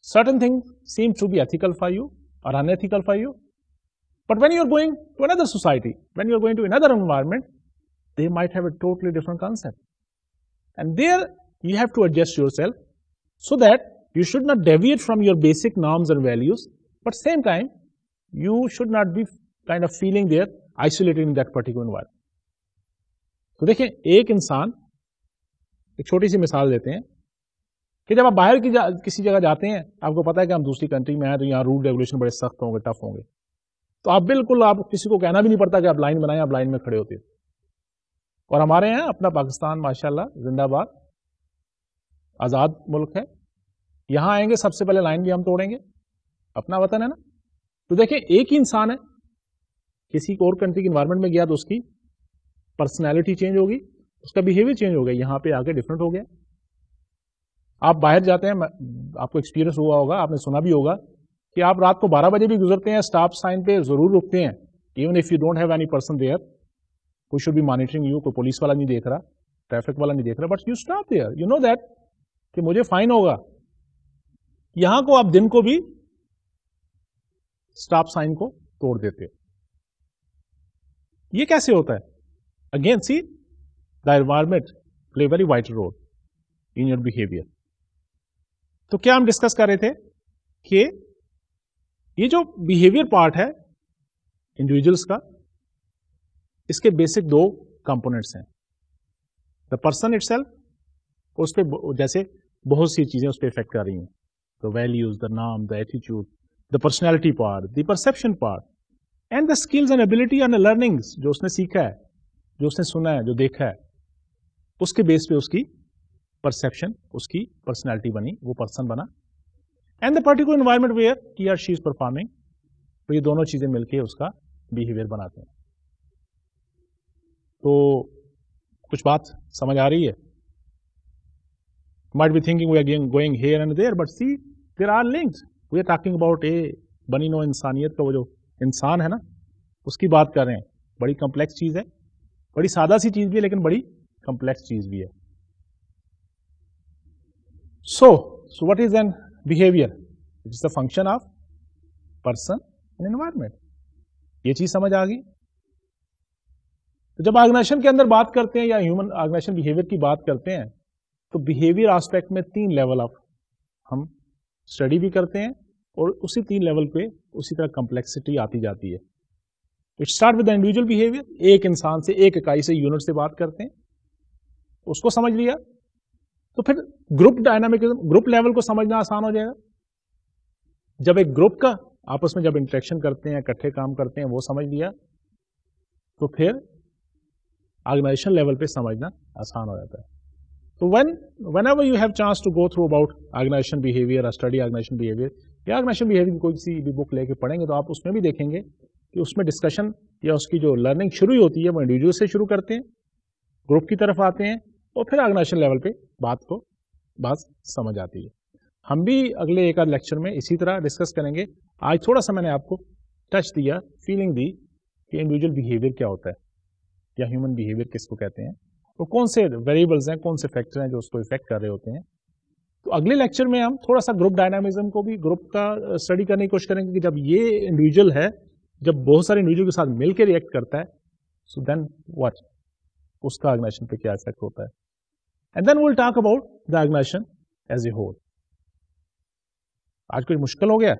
certain things seem to be ethical for you or unethical for you. But when you are going to another society, when you are going to another environment, they might have a totally different concept. And there you have to adjust yourself so that you should not deviate from your basic norms and values, but same time, you should not be kind of feeling there isolated in that particular environment. So, देखिए एक इंसान एक छोटी सी मिसाल देते हैं कि जब आप बाहर की जा, किसी जगह जाते हैं आपको पता है कि हम दूसरी कंट्री में आए तो यहाँ रूल रेगुलेशन बड़े सख्त होंगे टफ होंगे तो आप बिल्कुल आप किसी को कहना भी नहीं पड़ता कि आप लाइन बनाएं आप लाइन में खड़े होते हो और हमारे यहाँ अपना पाकिस्तान माशाल्लाह जिंदाबाद आज़ाद मुल्क है यहाँ आएंगे सबसे पहले लाइन भी हम तोड़ेंगे अपना वतन है ना तो देखिए एक ही इंसान है किसी और कंट्री के इन्वायरमेंट में गया तो उसकी पर्सनैलिटी चेंज होगी उसका बिहेवियर चेंज हो गया यहाँ पे आके डिफरेंट हो गया आप बाहर जाते हैं आपको एक्सपीरियंस हुआ होगा आपने सुना भी होगा कि आप रात को 12 बजे भी गुजरते हैं स्टाफ साइन पे जरूर रुकते हैं even if you don't have any person there कोई शुड भी मॉनिटरिंग यू कोई पुलिस वाला नहीं देख रहा ट्रैफिक वाला नहीं देख रहा but you stop there you know that कि मुझे फाइन होगा यहां को आप दिन को भी स्टाफ साइन को तोड़ देते हो ये कैसे होता है again see the environment play very vital role in your behavior. तो क्या हम डिस्कस कर रहे थे कि ये जो बिहेवियर पार्ट है इंडिविजुअल्स का इसके बेसिक दो कंपोनेंट्स हैं द पर्सन इट सेल्फ उस पर जैसे बहुत सी चीज़ें उस पर इफेक्ट कर रही हैं द वैल्यूज द नाम the attitude the personality part the perception part and the skills and ability and learnings जो उसने सीखा है जो उसने सुना है जो देखा है उसके बेस पे उसकी परसेप्शन उसकी पर्सनैलिटी बनी वो पर्सन बना and the particular environment where he or she is performing तो ये दोनों चीज़ें मिलकर उसका बिहेवियर बनाते हैं तो कुछ बात समझ आ रही है might be thinking we are going here and there but see there are links we are talking about a बनी नो इंसानियत का वो जो इंसान है ना उसकी बात कर रहे हैं बड़ी कॉम्प्लेक्स चीज़ है बड़ी सादा सी चीज़ भी है लेकिन बड़ी complex चीज भी है सो so what is an behavior it is the function of person and environment ये चीज समझ आ गई तो जब ऑर्गेनाइजेशन के अंदर बात करते हैं या ह्यूमन ऑर्गेनाइजेशन बिहेवियर की बात करते हैं तो बिहेवियर आस्पेक्ट में तीन लेवल ऑफ हम स्टडी भी करते हैं और उसी तीन लेवल पे उसी तरह कम्प्लेक्सिटी आती जाती है it start with individual behaviour एक इंसान से एक इकाई से यूनिट से बात करते हैं उसको समझ लिया तो फिर ग्रुप डायनामिक ग्रुप लेवल को समझना आसान हो जाएगा जब एक ग्रुप का आपस में जब इंट्रैक्शन करते हैं इकट्ठे काम करते हैं वो समझ लिया तो फिर ऑर्गेनाइजेशन लेवल पे समझना आसान हो जाता है तो when whenever you have chance to go through about organization behaviour study organisation behaviour या ऑर्गेनाइजेशन बिहेवियर कोई सी भी बुक लेके पढ़ेंगे तो आप उसमें भी देखेंगे कि उसमें डिस्कशन या उसकी जो लर्निंग शुरू ही होती है वो इंडिविजुअल से शुरू करते हैं ग्रुप की तरफ आते हैं और तो फिर ऑर्गेनाइजेशन लेवल पे बात को बात समझ आती है हम भी अगले एक आध लेक्चर में इसी तरह डिस्कस करेंगे आज थोड़ा सा मैंने आपको टच दिया फीलिंग दी कि इंडिविजुअल बिहेवियर क्या होता है या ह्यूमन बिहेवियर किसको कहते हैं और कौन से वेरिएबल्स हैं कौन से फैक्टर हैं जो उसको इफेक्ट कर रहे होते हैं तो अगले लेक्चर में हम थोड़ा सा ग्रुप डायनामिज्म को भी ग्रुप का स्टडी करने की कोशिश करेंगे कि जब ये इंडिविजुअल है जब बहुत सारे इंडिविजुअल के साथ मिलकर रिएक्ट करता है सो देन व्हाट उसका ऑर्गेनाइजेशन पे क्या इफेक्ट होता है And then we'll talk about the organization as a whole. आज कुछ मुश्किल हो गया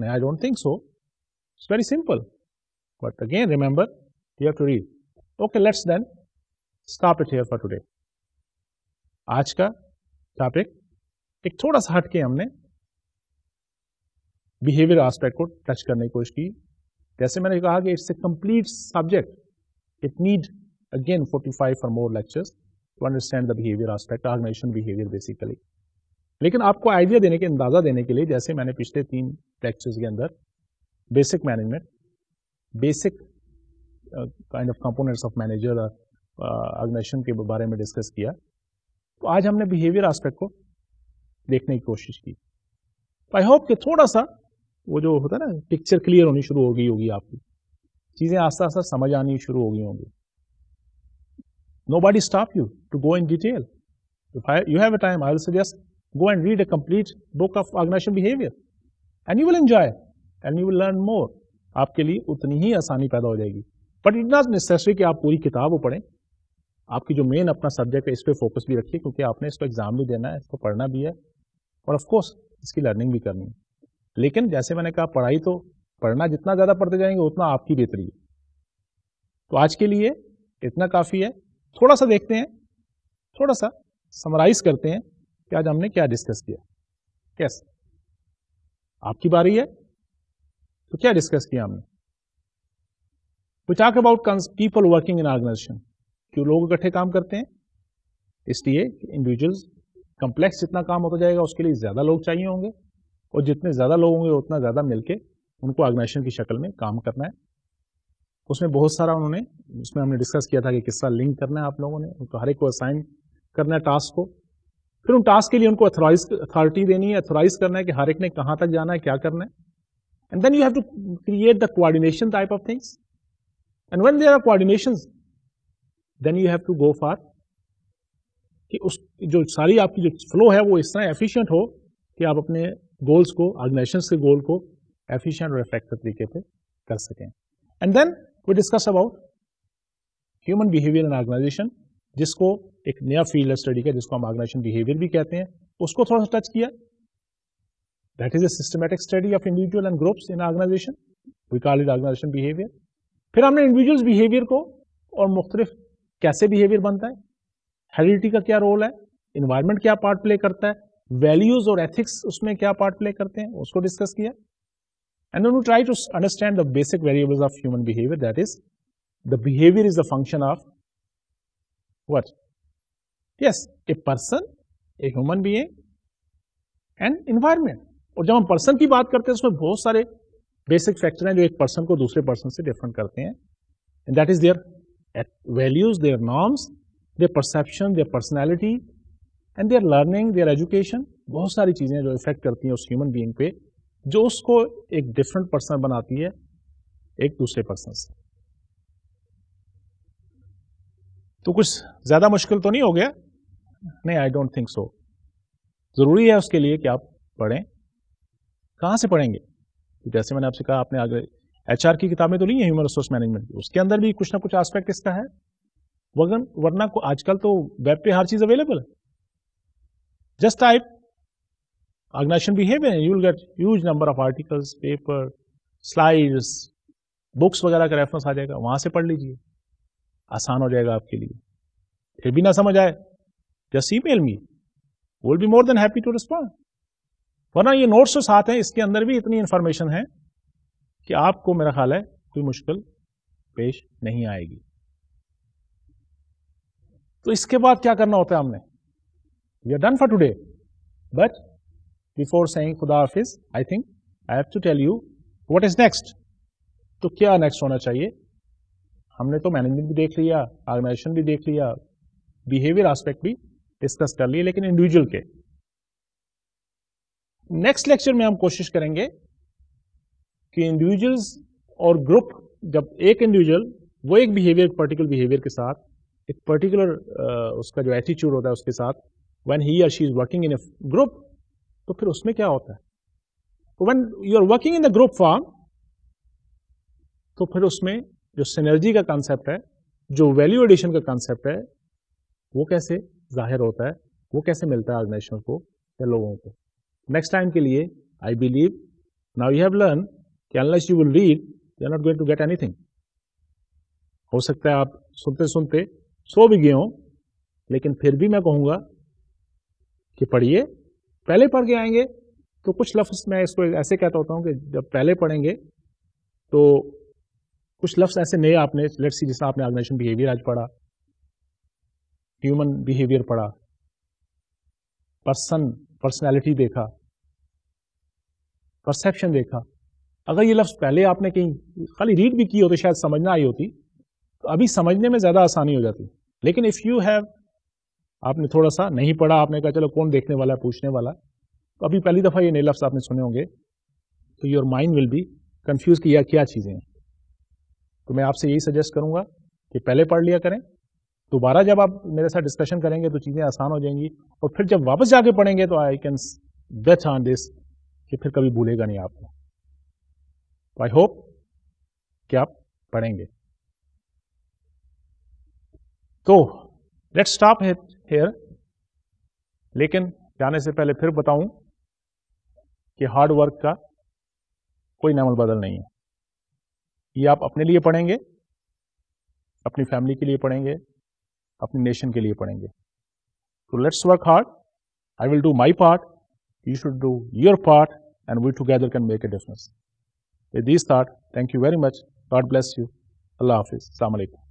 नहीं I don't think so it's very simple but again remember you have to read okay let's then stop it here for today आज का topic एक थोड़ा सा हट के हमने बिहेवियर आस्पेक्ट को टच करने की कोशिश की जैसे मैंने कहा कि it's a complete subject it need again 45 for more lectures to understand the behaviour aspect organization behaviour basically लेकिन आपको आइडिया देने के अंदाज़ा देने के लिए जैसे मैंने पिछले तीन लेक्चर्स के अंदर basic management basic kind of components of manager organization के बारे में डिस्कस किया तो आज हमने बिहेवियर आस्पेक्ट को देखने की कोशिश की आई तो होप कि थोड़ा सा वो जो होता है ना पिक्चर क्लियर होनी शुरू हो गई होगी आपकी चीज़ें आस्ता आस्ता समझ आनी शुरू हो गई होंगी Nobody stop you to go in detail. If I, you have a time, I will suggest go and read a complete book of organization behavior. And you will enjoy and you will learn more. आपके लिए उतनी ही आसानी पैदा हो जाएगी but it not necessary कि आप पूरी किताब वो पढ़ें आपकी जो मेन अपना सब्जेक्ट है इस पर फोकस भी रखिए क्योंकि आपने इसको एग्जाम भी देना है इसको पढ़ना भी है और ऑफकोर्स इसकी लर्निंग भी करनी है लेकिन जैसे मैंने कहा पढ़ाई तो पढ़ना जितना ज़्यादा पढ़ते जाएंगे उतना आपकी बेहतरी है तो आज के लिए इतना काफ़ी है थोड़ा सा देखते हैं थोड़ा सा समराइज करते हैं कि आज हमने क्या डिस्कस किया कैसे आपकी बारी है तो क्या डिस्कस किया हमने we about people working in organization क्यों लोग इकट्ठे काम करते हैं इसलिए इंडिविजुअल्स कंप्लेक्स जितना काम होता जाएगा उसके लिए ज़्यादा लोग चाहिए होंगे और जितने ज़्यादा लोग होंगे उतना ज़्यादा मिलके उनको ऑर्गेनाइजेशन की शक्ल में काम करना है उसमें बहुत सारा उन्होंने उसमें हमने डिस्कस किया था कि किसका लिंक करना है आप लोगों ने उनको हर एक को असाइन करना है टास्क को फिर उन टास्क के लिए उनको अथोराइज अथॉरिटी देनी है अथोराइज करना है कि हर एक ने कहाँ तक जाना है क्या करना है and then you have to create the coordination type of things and when there are coordination then you have to go for कि उस जो सारी आपकी जो फ्लो है वो इस तरह एफिशियंट हो कि आप अपने गोल्स को ऑर्गेनाइजेशन के गोल को एफिशियंट और इफेक्टिव तरीके पे कर सकें and then we discussed about human behaviour in organization जिसको एक नया फील्ड है स्टडी का जिसको हम ऑर्गेनाइजेशन बिहेवियर भी कहते हैं उसको थोड़ा सा टच किया that is a systematic study of individual and groups in organization we call it organization behaviour फिर हमने इंडिविजुअल बिहेवियर को और मुख्तलिफ कैसे बिहेवियर बनता है हेरिडिटी का क्या रोल है इन्वायरमेंट क्या पार्ट प्ले करता है वैल्यूज और एथिक्स उसमें क्या पार्ट प्ले करते हैं उसको डिस्कस किया And then we try to understand the basic variables of human behavior. That is, the behavior is a function of what? Yes, a person, a human being, and environment. और जब हम person की बात करते हैं, उसमें बहुत सारे basic factors हैं जो एक person को दूसरे person से different करते हैं. And that is their values, their norms, their perception, their personality, and their learning, their education. बहुत सारी चीजें हैं जो affect करती हैं उस human being पे. जो उसको एक डिफरेंट पर्सन बनाती है एक दूसरे पर्सन से तो कुछ ज़्यादा मुश्किल तो नहीं हो गया नहीं आई डोंट थिंक सो ज़रूरी है उसके लिए कि आप पढ़ें कहां से पढ़ेंगे जैसे मैंने आपसे कहा आपने आगे एचआर की किताबें तो ली है ह्यूमन रिसोर्स मैनेजमेंट की उसके अंदर भी कुछ ना कुछ आस्पेक्ट इसका है वगन वरना को आजकल तो वेब पे हर चीज़ अवेलेबल है just type organization behavior you will get huge number of articles paper slides books वगैरह का रेफरेंस आ जाएगा वहां से पढ़ लीजिए आसान हो जाएगा आपके लिए फिर भी ना समझ आए जस्ट ई me will be more than happy to respond वरना ये नोट्स जो तो साथ हैं इसके अंदर भी इतनी इन्फॉर्मेशन है कि आपको मेरा ख्याल है कोई मुश्किल पेश नहीं आएगी तो इसके बाद क्या करना होता है हमने we are done for today but before saying खुदा हाफिज I think I have to tell you what is next तो क्या नेक्स्ट होना चाहिए हमने तो मैनेजमेंट भी देख लिया ऑर्गेनाइजेशन भी देख लिया बिहेवियर आस्पेक्ट भी डिस्कस कर लिए लेकिन इंडिविजुअल के नेक्स्ट लेक्चर में हम कोशिश करेंगे कि इंडिविजुअल्स और ग्रुप जब एक इंडिविजुअल वो एक बिहेवियर पर्टिकुलर बिहेवियर के साथ एक पर्टिकुलर uh, उसका जो एटीट्यूड होता है उसके साथ व्हेन ही और she is working in a group तो फिर उसमें क्या होता है when you are working in the group form तो फिर उसमें जो सिनर्जी का कॉन्सेप्ट है जो वैल्यू एडिशन का कॉन्सेप्ट है वो कैसे जाहिर होता है वो कैसे मिलता है ऑर्गेनाइजेशन को या लोगों को नेक्स्ट टाइम के लिए I believe now you have learn कि unless you will read you are not going to get anything हो सकता है आप सुनते सुनते सो भी गए हो लेकिन फिर भी मैं कहूंगा कि पढ़िए पहले पढ़ के आएंगे तो कुछ लफ्ज़ मैं इसको ऐसे कहता होता हूँ कि जब पहले पढ़ेंगे तो कुछ लफ्ज़ ऐसे नए आपने लेट्स सी जिसमें आपने ऑर्गेनाइजेशन बिहेवियर आज पढ़ा ह्यूमन बिहेवियर पढ़ा पर्सन पर्सनैलिटी देखा परसेप्शन देखा अगर ये लफ्ज़ पहले आपने कहीं खाली रीड भी की होती शायद समझना आई होती तो अभी समझने में ज़्यादा आसानी हो जाती लेकिन इफ़ यू हैव आपने थोड़ा सा नहीं पढ़ा आपने कहा चलो कौन देखने वाला है पूछने वाला तो अभी पहली दफ़ा ये नए लफ्स आपने सुने होंगे तो your mind will be confuse कि यह क्या चीज़ें हैं तो मैं आपसे यही सजेस्ट करूँगा कि पहले पढ़ लिया करें दोबारा जब आप मेरे साथ डिस्कशन करेंगे तो चीज़ें आसान हो जाएंगी और फिर जब वापस जाके पढ़ेंगे तो I can bet on this कि फिर कभी भूलेगा नहीं आपको तो आई होप कि आप पढ़ेंगे तो लेट्स स्टॉप है हेयर लेकिन जाने से पहले फिर बताऊं कि हार्ड वर्क का कोई नामल बदल नहीं है ये आप अपने लिए पढ़ेंगे अपनी फैमिली के लिए पढ़ेंगे अपनी नेशन के लिए पढ़ेंगे तो let's work hard I will do my part you should do your part and we together can make a difference with this thought thank you very much God bless you Allah हाफिज़ अलैक्म